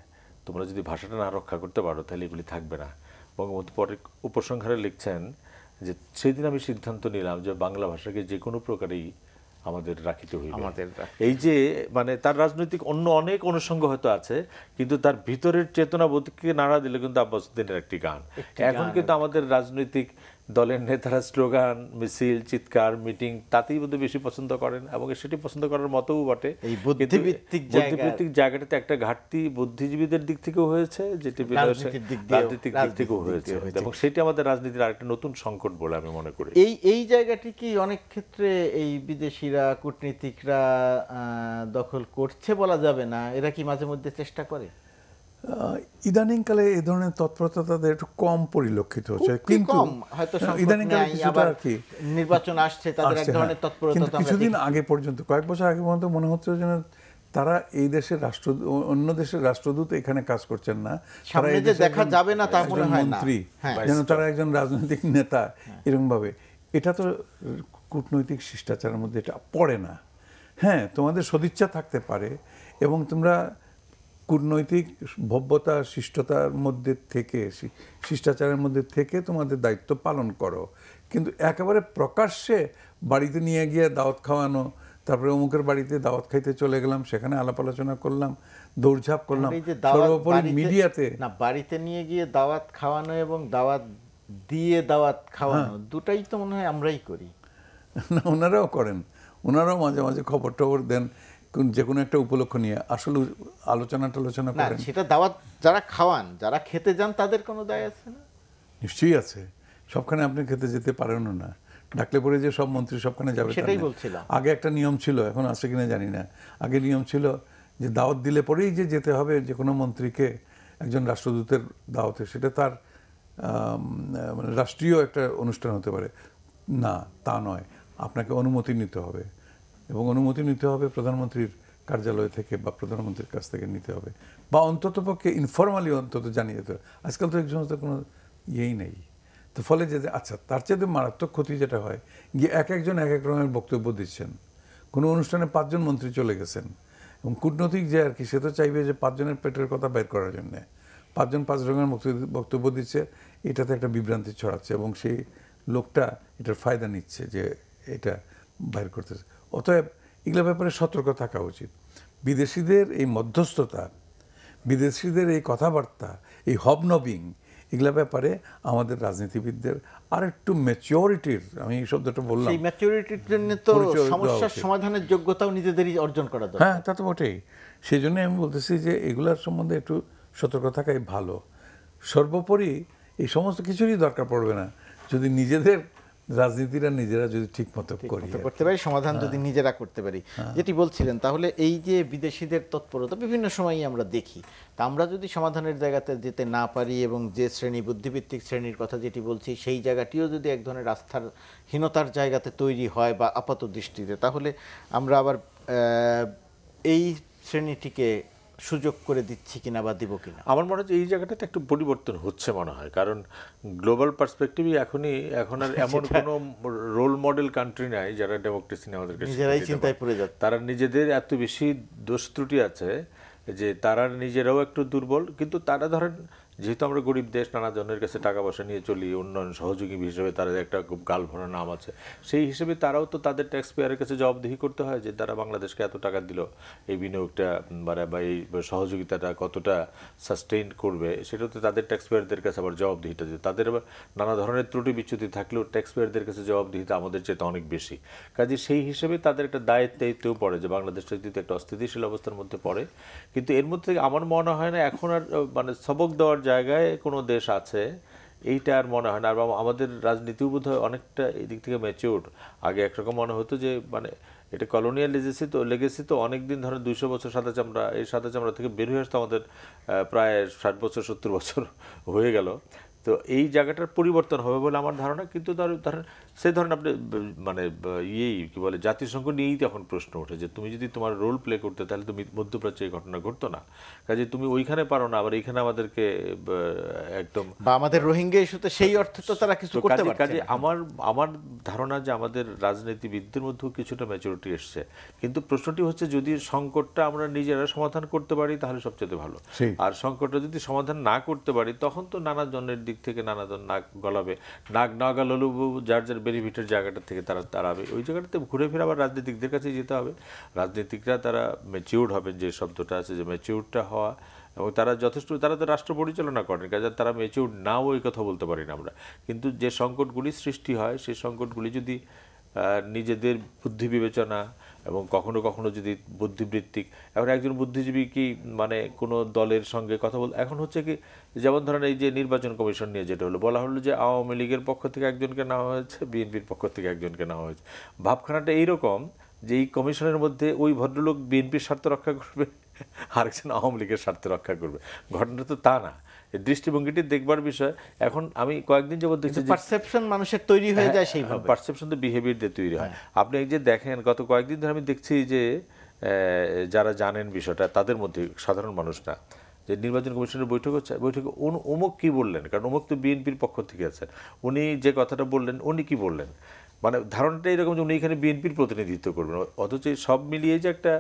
তোমরা যদি ভাষাটা না রক্ষা করতে পারো তাহলে এগুলি থাকবে না বঙ্গবন্ধু পরে উপসংহারে লিখছেন যে সেদিন আমি সিদ্ধান্ত নিলাম যে বাংলা ভাষাকে যে কোনো প্রকারেই আমাদের রাখিতে হইবে আমাদের এই যে মানে তার রাজনৈতিক অন্য অনেক অনুষঙ্গ হয়তো আছে কিন্তু তার ভিতরের চেতনা বোধকে নাড়া দিলে কিন্তু আব্বাসুদ্দিনের একটি গান এখন কিন্তু আমাদের রাজনৈতিক দলের নেতারা স্লোগান মিছিল চিৎকার মিটিং তাতেই বোধহয় বেশি পছন্দ করেন এবং সেটি পছন্দ করার মতোও বটে এই বুদ্ধিভিত্তিক বুদ্ধিভিত্তিক জায়গাটাতে একটা ঘাটতি বুদ্ধিজীবীদের দিক থেকেও হয়েছে যেটি রাজনীতিক দিক থেকেও হয়েছে এবং সেটি আমাদের রাজনীতির আরেকটা নতুন সংকট বলে আমি মনে করি এই এই জায়গাটি কি অনেক ক্ষেত্রে এই বিদেশিরা কূটনীতিকরা দখল করছে বলা যাবে না এরা কি মাঝে মধ্যে চেষ্টা করে ইদানিংকালে এই ধরনের তৎপরতা তাদের একটু কম পরিলক্ষিত হচ্ছে কিন্তু ইদানিংকালে কিছুটা আর কি নির্বাচন আসছে তাদের এক হ্যাঁ। ধরনের তৎপরতা কিছুদিন আগে পর্যন্ত কয়েক বছর আগে পর্যন্ত মনে হচ্ছে যেন তারা এই দেশের রাষ্ট্র অন্য দেশের রাষ্ট্রদূত এখানে কাজ করছেন না তারা এই দেখা যাবে না তা মনে হয় মন্ত্রী হ্যাঁ। যেন তারা একজন রাজনৈতিক নেতা হ্যাঁ। এরকম ভাবে এটা তো কূটনৈতিক শিষ্টাচারের মধ্যে এটা পড়ে না হ্যাঁ তোমাদের সদিচ্ছা থাকতে পারে এবং তোমরা কূটনৈতিক ভব্যতা শিষ্টতার মধ্যে থেকে শিষ্টাচারের মধ্যে থেকে তোমাদের দায়িত্ব পালন করো কিন্তু একেবারে প্রকাশ্যে বাড়িতে নিয়ে গিয়ে দাওয়াত খাওয়ানো তারপরে অমুকের বাড়িতে দাওয়াত খাইতে চলে গেলাম সেখানে আলাপ আলোচনা করলাম দৌড়ঝাঁপ করলাম সর্বোপরি মিডিয়াতে না বাড়িতে নিয়ে গিয়ে দাওয়াত খাওয়ানো এবং দাওয়াত দিয়ে দাওয়াত খাওয়ানো হ্যাঁ। দুটাই তো মনে হয় আমরাই করি না ওনারাও করেন ওনারাও মাঝে মাঝে খবর টবর দেন যে কোনো একটা উপলক্ষ নিয়ে আসলে আলোচনা টালোচনা করেন সেটা দাওয়াত যারা খাওয়ান যারা খেতে যান তাদের কোনো দায় আছে না নিশ্চয়ই আছে সবখানে আপনি খেতে যেতে পারেন না ডাকলে পরে যে সব মন্ত্রী সবখানে যাবে সেটাই মানে। বলছিলাম আগে একটা নিয়ম ছিল এখন আছে কিনা জানি না আগে নিয়ম ছিল যে দাওয়াত দিলে পরেই যে যেতে হবে যে কোনো মন্ত্রীকে একজন রাষ্ট্রদূতের দাওয়াতে সেটা তার মানে রাষ্ট্রীয় একটা অনুষ্ঠান হতে পারে না তা নয় আপনাকে অনুমতি নিতে হবে এবং অনুমতি নিতে হবে প্রধানমন্ত্রীর কার্যালয় থেকে বা প্রধানমন্ত্রীর কাছ থেকে নিতে হবে বা অন্তত পক্ষে ইনফর্মালি অন্তত জানিয়ে দিতে আজকাল তো এক সমস্ত কোনো ইয়েই নেই তো ফলে যে আচ্ছা তার চেয়ে মারাত্মক ক্ষতি যেটা হয় গিয়ে এক একজন এক এক রকমের বক্তব্য দিচ্ছেন কোনো অনুষ্ঠানে পাঁচজন মন্ত্রী চলে গেছেন এবং কূটনৈতিক যে আর কি সে তো চাইবে যে পাঁচজনের পেটের কথা বের করার জন্যে পাঁচজন পাঁচ রকমের বক্তব্য দিচ্ছে এটাতে একটা বিভ্রান্তি ছড়াচ্ছে এবং সেই লোকটা এটার ফায়দা নিচ্ছে যে এটা বাইর করতেছে অতএব এগুলো ব্যাপারে সতর্ক থাকা উচিত বিদেশিদের এই মধ্যস্থতা বিদেশিদের এই কথাবার্তা এই হবনবিং এগুলো ব্যাপারে আমাদের রাজনীতিবিদদের আর একটু ম্যাচিওরিটির আমি এই শব্দটা বললাম এই ম্যাচিওরিটির জন্য তো সমস্যার সমাধানের যোগ্যতাও নিজেদেরই অর্জন করা দরকার হ্যাঁ তা তো বটেই সেই জন্য আমি বলতেছি যে এগুলার সম্বন্ধে একটু সতর্ক থাকাই ভালো সর্বোপরি এই সমস্ত কিছুরই দরকার পড়বে না যদি নিজেদের রাজনীতিরা নিজেরা যদি ঠিক মতো করতে পারি সমাধান হ্যাঁ। যদি নিজেরা করতে পারি হ্যাঁ। যেটি বলছিলেন তাহলে এই যে বিদেশিদের তৎপরতা বিভিন্ন সময়ই আমরা দেখি তা আমরা যদি সমাধানের জায়গাতে যেতে না পারি এবং যে শ্রেণী বুদ্ধিভিত্তিক শ্রেণীর কথা যেটি বলছি সেই জায়গাটিও যদি এক ধরনের রাস্তার হীনতার জায়গাতে তৈরি হয় বা আপাত দৃষ্টিতে তাহলে আমরা আবার এই শ্রেণীটিকে সুযোগ করে দিচ্ছি কিনা বা দিব কিনা আমার মনে হচ্ছে এই জায়গাটাতে একটু পরিবর্তন হচ্ছে মনে হয় কারণ গ্লোবাল পার্সপেক্টিভই এখনই এখন আর এমন কোনো রোল মডেল কান্ট্রি নাই যারা ডেমোক্রেসি নিয়ে আমাদেরকে নিজেরাই চিন্তায় পড়ে যাচ্ছে তারা নিজেদের এত বেশি দোষ ত্রুটি আছে যে তারা নিজেরাও একটু দুর্বল কিন্তু তারা ধরেন যেহেতু আমরা গরিব দেশ নানা জনের কাছে টাকা পয়সা নিয়ে চলি উন্নয়ন সহযোগী হিসেবে তাদের একটা খুব গাল ভরা নাম আছে সেই হিসেবে তারাও তো তাদের ট্যাক্স পেয়ারের কাছে জবাবদিহি করতে হয় যে তারা বাংলাদেশকে এত টাকা দিল এই বিনিয়োগটা মানে বা এই সহযোগিতাটা কতটা সাস্টেইন করবে সেটা তো তাদের ট্যাক্স পেয়ারদের কাছে আবার জবাবদিহিটা যে তাদের আবার নানা ধরনের ত্রুটি বিচ্যুতি থাকলেও ট্যাক্স পেয়ারদের কাছে জবাবদিহিতে আমাদের চেয়ে অনেক বেশি কাজে সেই হিসেবে তাদের একটা দায়িত্বেও পড়ে যে বাংলাদেশটা যদি একটা অস্থিতিশীল অবস্থার মধ্যে পড়ে কিন্তু এর মধ্যে আমার মনে হয় না এখন আর মানে সবক দেওয়ার জায়গায় কোনো দেশ আছে এইটা আর মনে হয় না আর আমাদের রাজনীতিও বোধ হয় অনেকটা এই দিক থেকে ম্যাচিওর আগে একরকম মনে হতো যে মানে এটা কলোনিয়াল লেগেসি তো লেগেসি তো অনেকদিন ধরে দুইশো বছর সাদা চামড়া এই সাদা চামড়া থেকে বের হয়ে আসতো আমাদের প্রায় ষাট বছর সত্তর বছর হয়ে গেল তো এই জায়গাটার পরিবর্তন হবে বলে আমার ধারণা কিন্তু ধরেন সে ধরেন আপনি মানে ইয়েই কি বলে জাতিসংঘ নিয়েই তখন প্রশ্ন ওঠে যে তুমি যদি তোমার রোল প্লে করতে তাহলে তো মধ্যপ্রাচ্যে এই ঘটনা ঘটতো না কাজে তুমি ওইখানে পারো না আবার এইখানে আমাদেরকে একদম বা আমাদের রোহিঙ্গা ইস্যুতে সেই অর্থে তো তারা কিছু করতে পারে কাজে আমার আমার ধারণা যে আমাদের রাজনীতিবিদদের মধ্যেও কিছুটা ম্যাচুরিটি এসছে কিন্তু প্রশ্নটি হচ্ছে যদি সংকটটা আমরা নিজেরা সমাধান করতে পারি তাহলে সবচেয়ে ভালো আর সংকটটা যদি সমাধান না করতে পারি তখন তো নানা জনের দিক থেকে নানা জন নাক গলাবে নাক না গলালেও যার যার বেনিফিটের জায়গাটা থেকে তারা দাঁড়াবে ওই জায়গাটাতে ঘুরে ফিরে আবার রাজনীতিকদের কাছে যেতে হবে রাজনীতিকরা তারা ম্যাচিউর্ড হবেন যে শব্দটা আছে যে ম্যাচিউরটা হওয়া এবং তারা যথেষ্ট তারা তো রাষ্ট্র পরিচালনা করেন কাজে তারা মেচিউর নাও ওই কথা বলতে পারি না আমরা কিন্তু যে সংকটগুলি সৃষ্টি হয় সেই সংকটগুলি যদি নিজেদের বুদ্ধি বিবেচনা এবং কখনো কখনো যদি বুদ্ধিবৃত্তিক এখন একজন বুদ্ধিজীবী কি মানে কোনো দলের সঙ্গে কথা বল এখন হচ্ছে কি যেমন ধরেন এই যে নির্বাচন কমিশন নিয়ে যেটা হলো বলা হলো যে আওয়ামী লীগের পক্ষ থেকে একজনকে নেওয়া হয়েছে বিএনপির পক্ষ থেকে একজনকে নেওয়া হয়েছে ভাবখানাটা এইরকম যে এই কমিশনের মধ্যে ওই ভদ্রলোক বিএনপির স্বার্থ রক্ষা করবে আরেকজন আওয়ামী লীগের স্বার্থ রক্ষা করবে ঘটনা তো তা না দৃষ্টিভঙ্গিটি দেখবার বিষয় এখন আমি কয়েকদিন যাবত দেখছি পারসেপশন মানুষের তৈরি হয়ে যায় হ্যাঁ, সেইভাবে পারসেপশন হ্যাঁ, তো বিহেভিয়ার দিয়ে তৈরি হয় হ্যাঁ। আপনি এই যে দেখেন গত কয়েকদিন ধরে আমি দেখছি যে যারা জানেন বিষয়টা তাদের মধ্যে সাধারণ মানুষ না যে নির্বাচন কমিশনের বৈঠক হচ্ছে বৈঠকে অমুক কী বললেন কারণ অমুক তো বিএনপির পক্ষ থেকে আছেন উনি যে কথাটা বললেন উনি কি বললেন মানে ধারণাটা এরকম যে উনি এখানে বিএনপির প্রতিনিধিত্ব করবেন অথচ সব মিলিয়ে যে একটা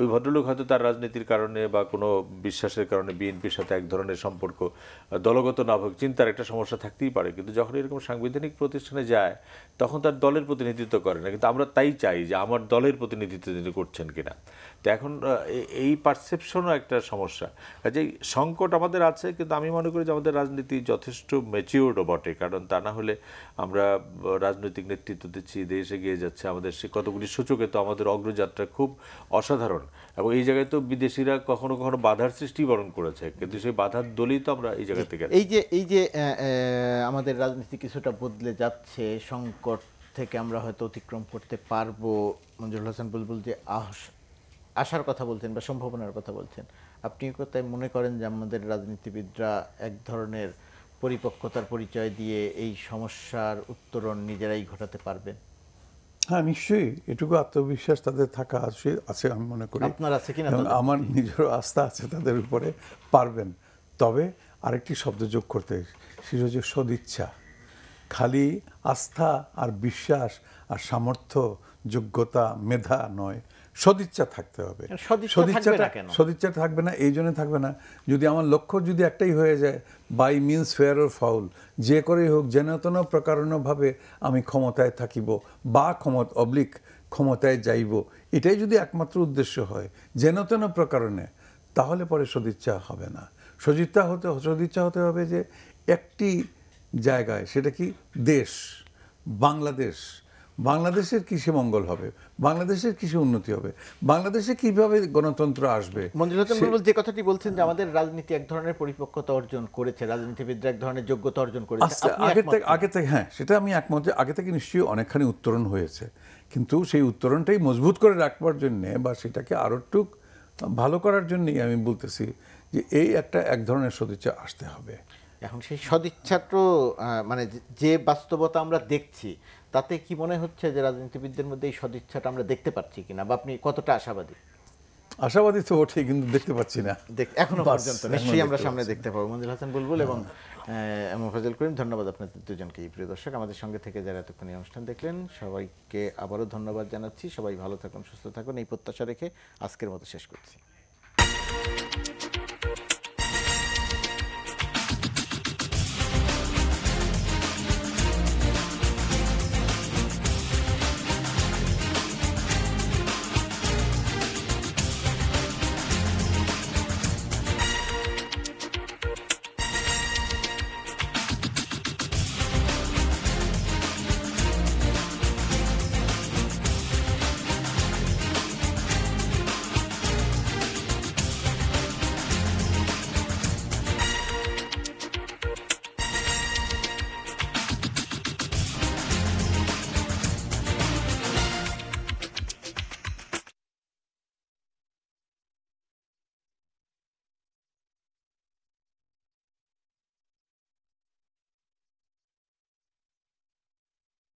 ওই ভদ্রলোক হয়তো তার রাজনীতির কারণে বা কোনো বিশ্বাসের কারণে বিএনপির সাথে এক ধরনের সম্পর্ক দলগত না হোক চিন্তার একটা সমস্যা থাকতেই পারে কিন্তু যখন এরকম সাংবিধানিক প্রতিষ্ঠানে যায় তখন তার দলের প্রতিনিধিত্ব করে না কিন্তু আমরা তাই চাই যে আমার দলের প্রতিনিধিত্ব তিনি করছেন কি না তো এখন এই পারসেপশনও একটা সমস্যা যে সংকট আমাদের আছে কিন্তু আমি মনে করি যে আমাদের রাজনীতি যথেষ্ট ম্যাচিওর্ডও বটে কারণ তা না হলে আমরা রাজনৈতিক নেতৃত্ব দিচ্ছি দেশ এগিয়ে যাচ্ছে আমাদের সে কতগুলি সূচকে তো আমাদের অগ্রযাত্রা খুব অস অসাধারণ এবং এই জায়গায় তো বিদেশিরা কখনো কখনো বাধার সৃষ্টি বরণ করেছে কিন্তু সেই বাধার দলেই তো আমরা এই জায়গা থেকে এই যে এই যে আমাদের রাজনীতি কিছুটা বদলে যাচ্ছে সংকট থেকে আমরা হয়তো অতিক্রম করতে পারবো মঞ্জুর হাসান বুলবুল যে আশার কথা বলছেন বা সম্ভাবনার কথা বলছেন আপনি কথায় মনে করেন যে আমাদের রাজনীতিবিদরা এক ধরনের পরিপক্কতার পরিচয় দিয়ে এই সমস্যার উত্তরণ নিজেরাই ঘটাতে পারবেন হ্যাঁ নিশ্চয়ই এটুকু আত্মবিশ্বাস তাদের থাকা আছে আছে আমি মনে করি আপনার আছে কিনা আমার নিজেরও আস্থা আছে তাদের উপরে পারবেন তবে আরেকটি শব্দ যোগ করতে সেটা হচ্ছে সদিচ্ছা খালি আস্থা আর বিশ্বাস আর সামর্থ্য যোগ্যতা মেধা নয় সদিচ্ছা থাকতে হবে সদিচ্ছাটা সদিচ্ছা থাকবে না এই জন্য থাকবে না যদি আমার লক্ষ্য যদি একটাই হয়ে যায় by means fair or foul যে করেই হোক যেনতন প্রকারণভাবে আমি ক্ষমতায় থাকিব বা ক্ষমত অবলিক ক্ষমতায় যাইব এটাই যদি একমাত্র উদ্দেশ্য হয় যেনতেন প্রকারণে তাহলে পরে সদিচ্ছা হবে না সদিচ্ছা হতে সদিচ্ছা হতে হবে যে একটি জায়গায় সেটা কি দেশ বাংলাদেশ বাংলাদেশের কিসে মঙ্গল হবে বাংলাদেশের কিসে উন্নতি হবে বাংলাদেশে কিভাবে গণতন্ত্র আসবে যে কথাটি বলছেন যে আমাদের রাজনীতি এক ধরনের পরিপক্কতা অর্জন করেছে রাজনীতিবিদরা এক ধরনের যোগ্যতা অর্জন করেছে আগে থেকে আগে থেকে হ্যাঁ সেটা আমি একমত আগে থেকে নিশ্চয়ই অনেকখানি উত্তরণ হয়েছে কিন্তু সেই উত্তরণটাই মজবুত করে রাখবার জন্যে বা সেটাকে আরও একটু ভালো করার জন্যই আমি বলতেছি যে এই একটা এক ধরনের সদিচ্ছা আসতে হবে এখন সেই সদিচ্ছা তো মানে যে বাস্তবতা আমরা দেখছি তাতে কি মনে হচ্ছে যে রাজনীতিবিদদের মধ্যে এই সদিচ্ছাটা আমরা দেখতে পাচ্ছি কিনা বা আপনি কতটা আশাবাদী আশাবাদী তো ওঠে কিন্তু দেখতে পাচ্ছি না এখনো পর্যন্ত নিশ্চয়ই আমরা সামনে দেখতে পাবো মঞ্জুল হাসান বুলবুল হ্যাঁ। এবং ফাজল করিম ধন্যবাদ আপনাদের দুজনকে এই প্রিয় দর্শক আমাদের সঙ্গে থেকে যারা এতক্ষণ এই অনুষ্ঠান দেখলেন সবাইকে আবারও ধন্যবাদ জানাচ্ছি সবাই ভালো থাকুন সুস্থ থাকুন এই প্রত্যাশা রেখে আজকের মতো শেষ করছি